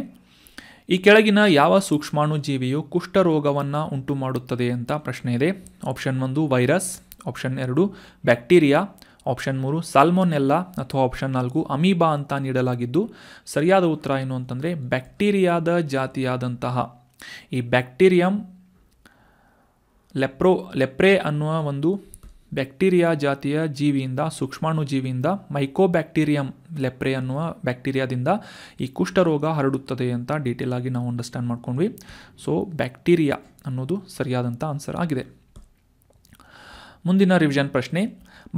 ಈ ಕೆಳಗಿನ ಯಾವ ಸೂಕ್ಷ್ಮಾಣು ಜೀವಿಯು ಕುಷ್ಠರೋಗವನ್ನು ಉಂಟು ಮಾಡುತ್ತದೆ ಅಂತ ಪ್ರಶ್ನೆ ಇದೆ ಆಪ್ಷನ್ ಒಂದು ವೈರಸ್ ಆಪ್ಷನ್ ಎರಡು ಬ್ಯಾಕ್ಟೀರಿಯಾ ಆಪ್ಷನ್ ಮೂರು ಸಾಲ್ಮೊನೆಲ್ಲಾ ಅಥವಾ ಆಪ್ಷನ್ ನಾಲ್ಕು ಅಮೀಬಾ ಅಂತ ನೀಡಲಾಗಿದ್ದು ಸರಿಯಾದ ಉತ್ತರ ಏನು ಅಂತಂದರೆ ಬ್ಯಾಕ್ಟೀರಿಯಾದ ಜಾತಿಯಾದಂತಹ ಈ ಬ್ಯಾಕ್ಟೀರಿಯಂ ಲೆಪ್ರೋ ಲೆಪ್ರೆ ಅನ್ನುವ ಒಂದು ಬ್ಯಾಕ್ಟೀರಿಯಾ ಜಾತಿಯ ಜೀವಿಯಿಂದ ಸೂಕ್ಷ್ಮಾಣು ಜೀವಿಯಿಂದ ಬ್ಯಾಕ್ಟೀರಿಯಂ ಲೆಪ್ರೆ ಅನ್ನುವ ಬ್ಯಾಕ್ಟೀರಿಯಾದಿಂದ ಈ ಕುಷ್ಠರೋಗ ಹರಡುತ್ತದೆ ಅಂತ ಡೀಟೇಲ್ ಆಗಿ ನಾವು ಅಂಡರ್ಸ್ಟ್ಯಾಂಡ್ ಮಾಡ್ಕೊಂಡ್ವಿ ಸೊ ಬ್ಯಾಕ್ಟೀರಿಯಾ ಅನ್ನೋದು ಸರಿಯಾದಂಥ ಆನ್ಸರ್ ಆಗಿದೆ ಮುಂದಿನ ರಿವಿಷನ್ ಪ್ರಶ್ನೆ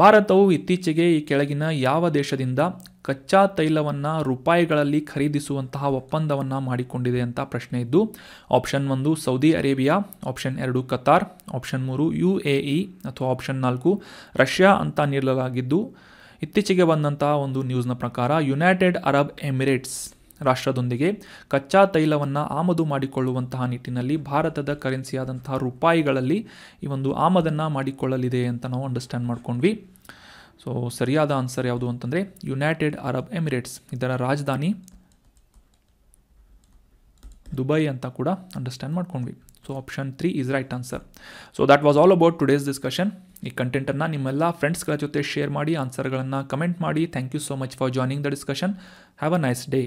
ಭಾರತವು ಇತ್ತೀಚೆಗೆ ಈ ಕೆಳಗಿನ ಯಾವ ದೇಶದಿಂದ ಕಚ್ಚಾ ತೈಲವನ್ನು ರೂಪಾಯಿಗಳಲ್ಲಿ ಖರೀದಿಸುವಂತಹ ಒಪ್ಪಂದವನ್ನು ಮಾಡಿಕೊಂಡಿದೆ ಅಂತ ಪ್ರಶ್ನೆ ಇದ್ದು ಆಪ್ಷನ್ ಒಂದು ಸೌದಿ ಅರೇಬಿಯಾ ಆಪ್ಷನ್ ಎರಡು ಕತಾರ್ ಆಪ್ಷನ್ ಮೂರು ಯು ಎ ಇ ಅಥವಾ ಆಪ್ಷನ್ ನಾಲ್ಕು ರಷ್ಯಾ ಅಂತ ನೀಡಲಾಗಿದ್ದು ಇತ್ತೀಚೆಗೆ ಬಂದಂತಹ ಒಂದು ನ್ಯೂಸ್ನ ಪ್ರಕಾರ ಯುನೈಟೆಡ್ ಅರಬ್ ಎಮಿರೇಟ್ಸ್ ರಾಷ್ಟ್ರದೊಂದಿಗೆ ಕಚ್ಚಾ ತೈಲವನ್ನು ಆಮದು ಮಾಡಿಕೊಳ್ಳುವಂತಹ ನಿಟ್ಟಿನಲ್ಲಿ ಭಾರತದ ಕರೆನ್ಸಿಯಾದಂತಹ ರೂಪಾಯಿಗಳಲ್ಲಿ ಈ ಒಂದು ಆಮದನ್ನು ಮಾಡಿಕೊಳ್ಳಲಿದೆ ಅಂತ ನಾವು ಅಂಡರ್ಸ್ಟ್ಯಾಂಡ್ ಮಾಡ್ಕೊಂಡ್ವಿ ಸೊ ಸರಿಯಾದ ಆನ್ಸರ್ ಯಾವುದು ಅಂತಂದರೆ ಯುನೈಟೆಡ್ ಅರಬ್ ಎಮಿರೇಟ್ಸ್ ಇದರ ರಾಜಧಾನಿ ದುಬೈ ಅಂತ ಕೂಡ ಅಂಡರ್ಸ್ಟ್ಯಾಂಡ್ ಮಾಡ್ಕೊಂಡ್ವಿ so option three is right answer so that was all about today's discussion ಈ ಕಂಟೆಂಟನ್ನು ನಿಮ್ಮೆಲ್ಲ ಫ್ರೆಂಡ್ಸ್ಗಳ ಜೊತೆ ಶೇರ್ ಮಾಡಿ ಆನ್ಸರ್ಗಳನ್ನು ಕಮೆಂಟ್ ಮಾಡಿ thank you so much for joining the discussion have a nice day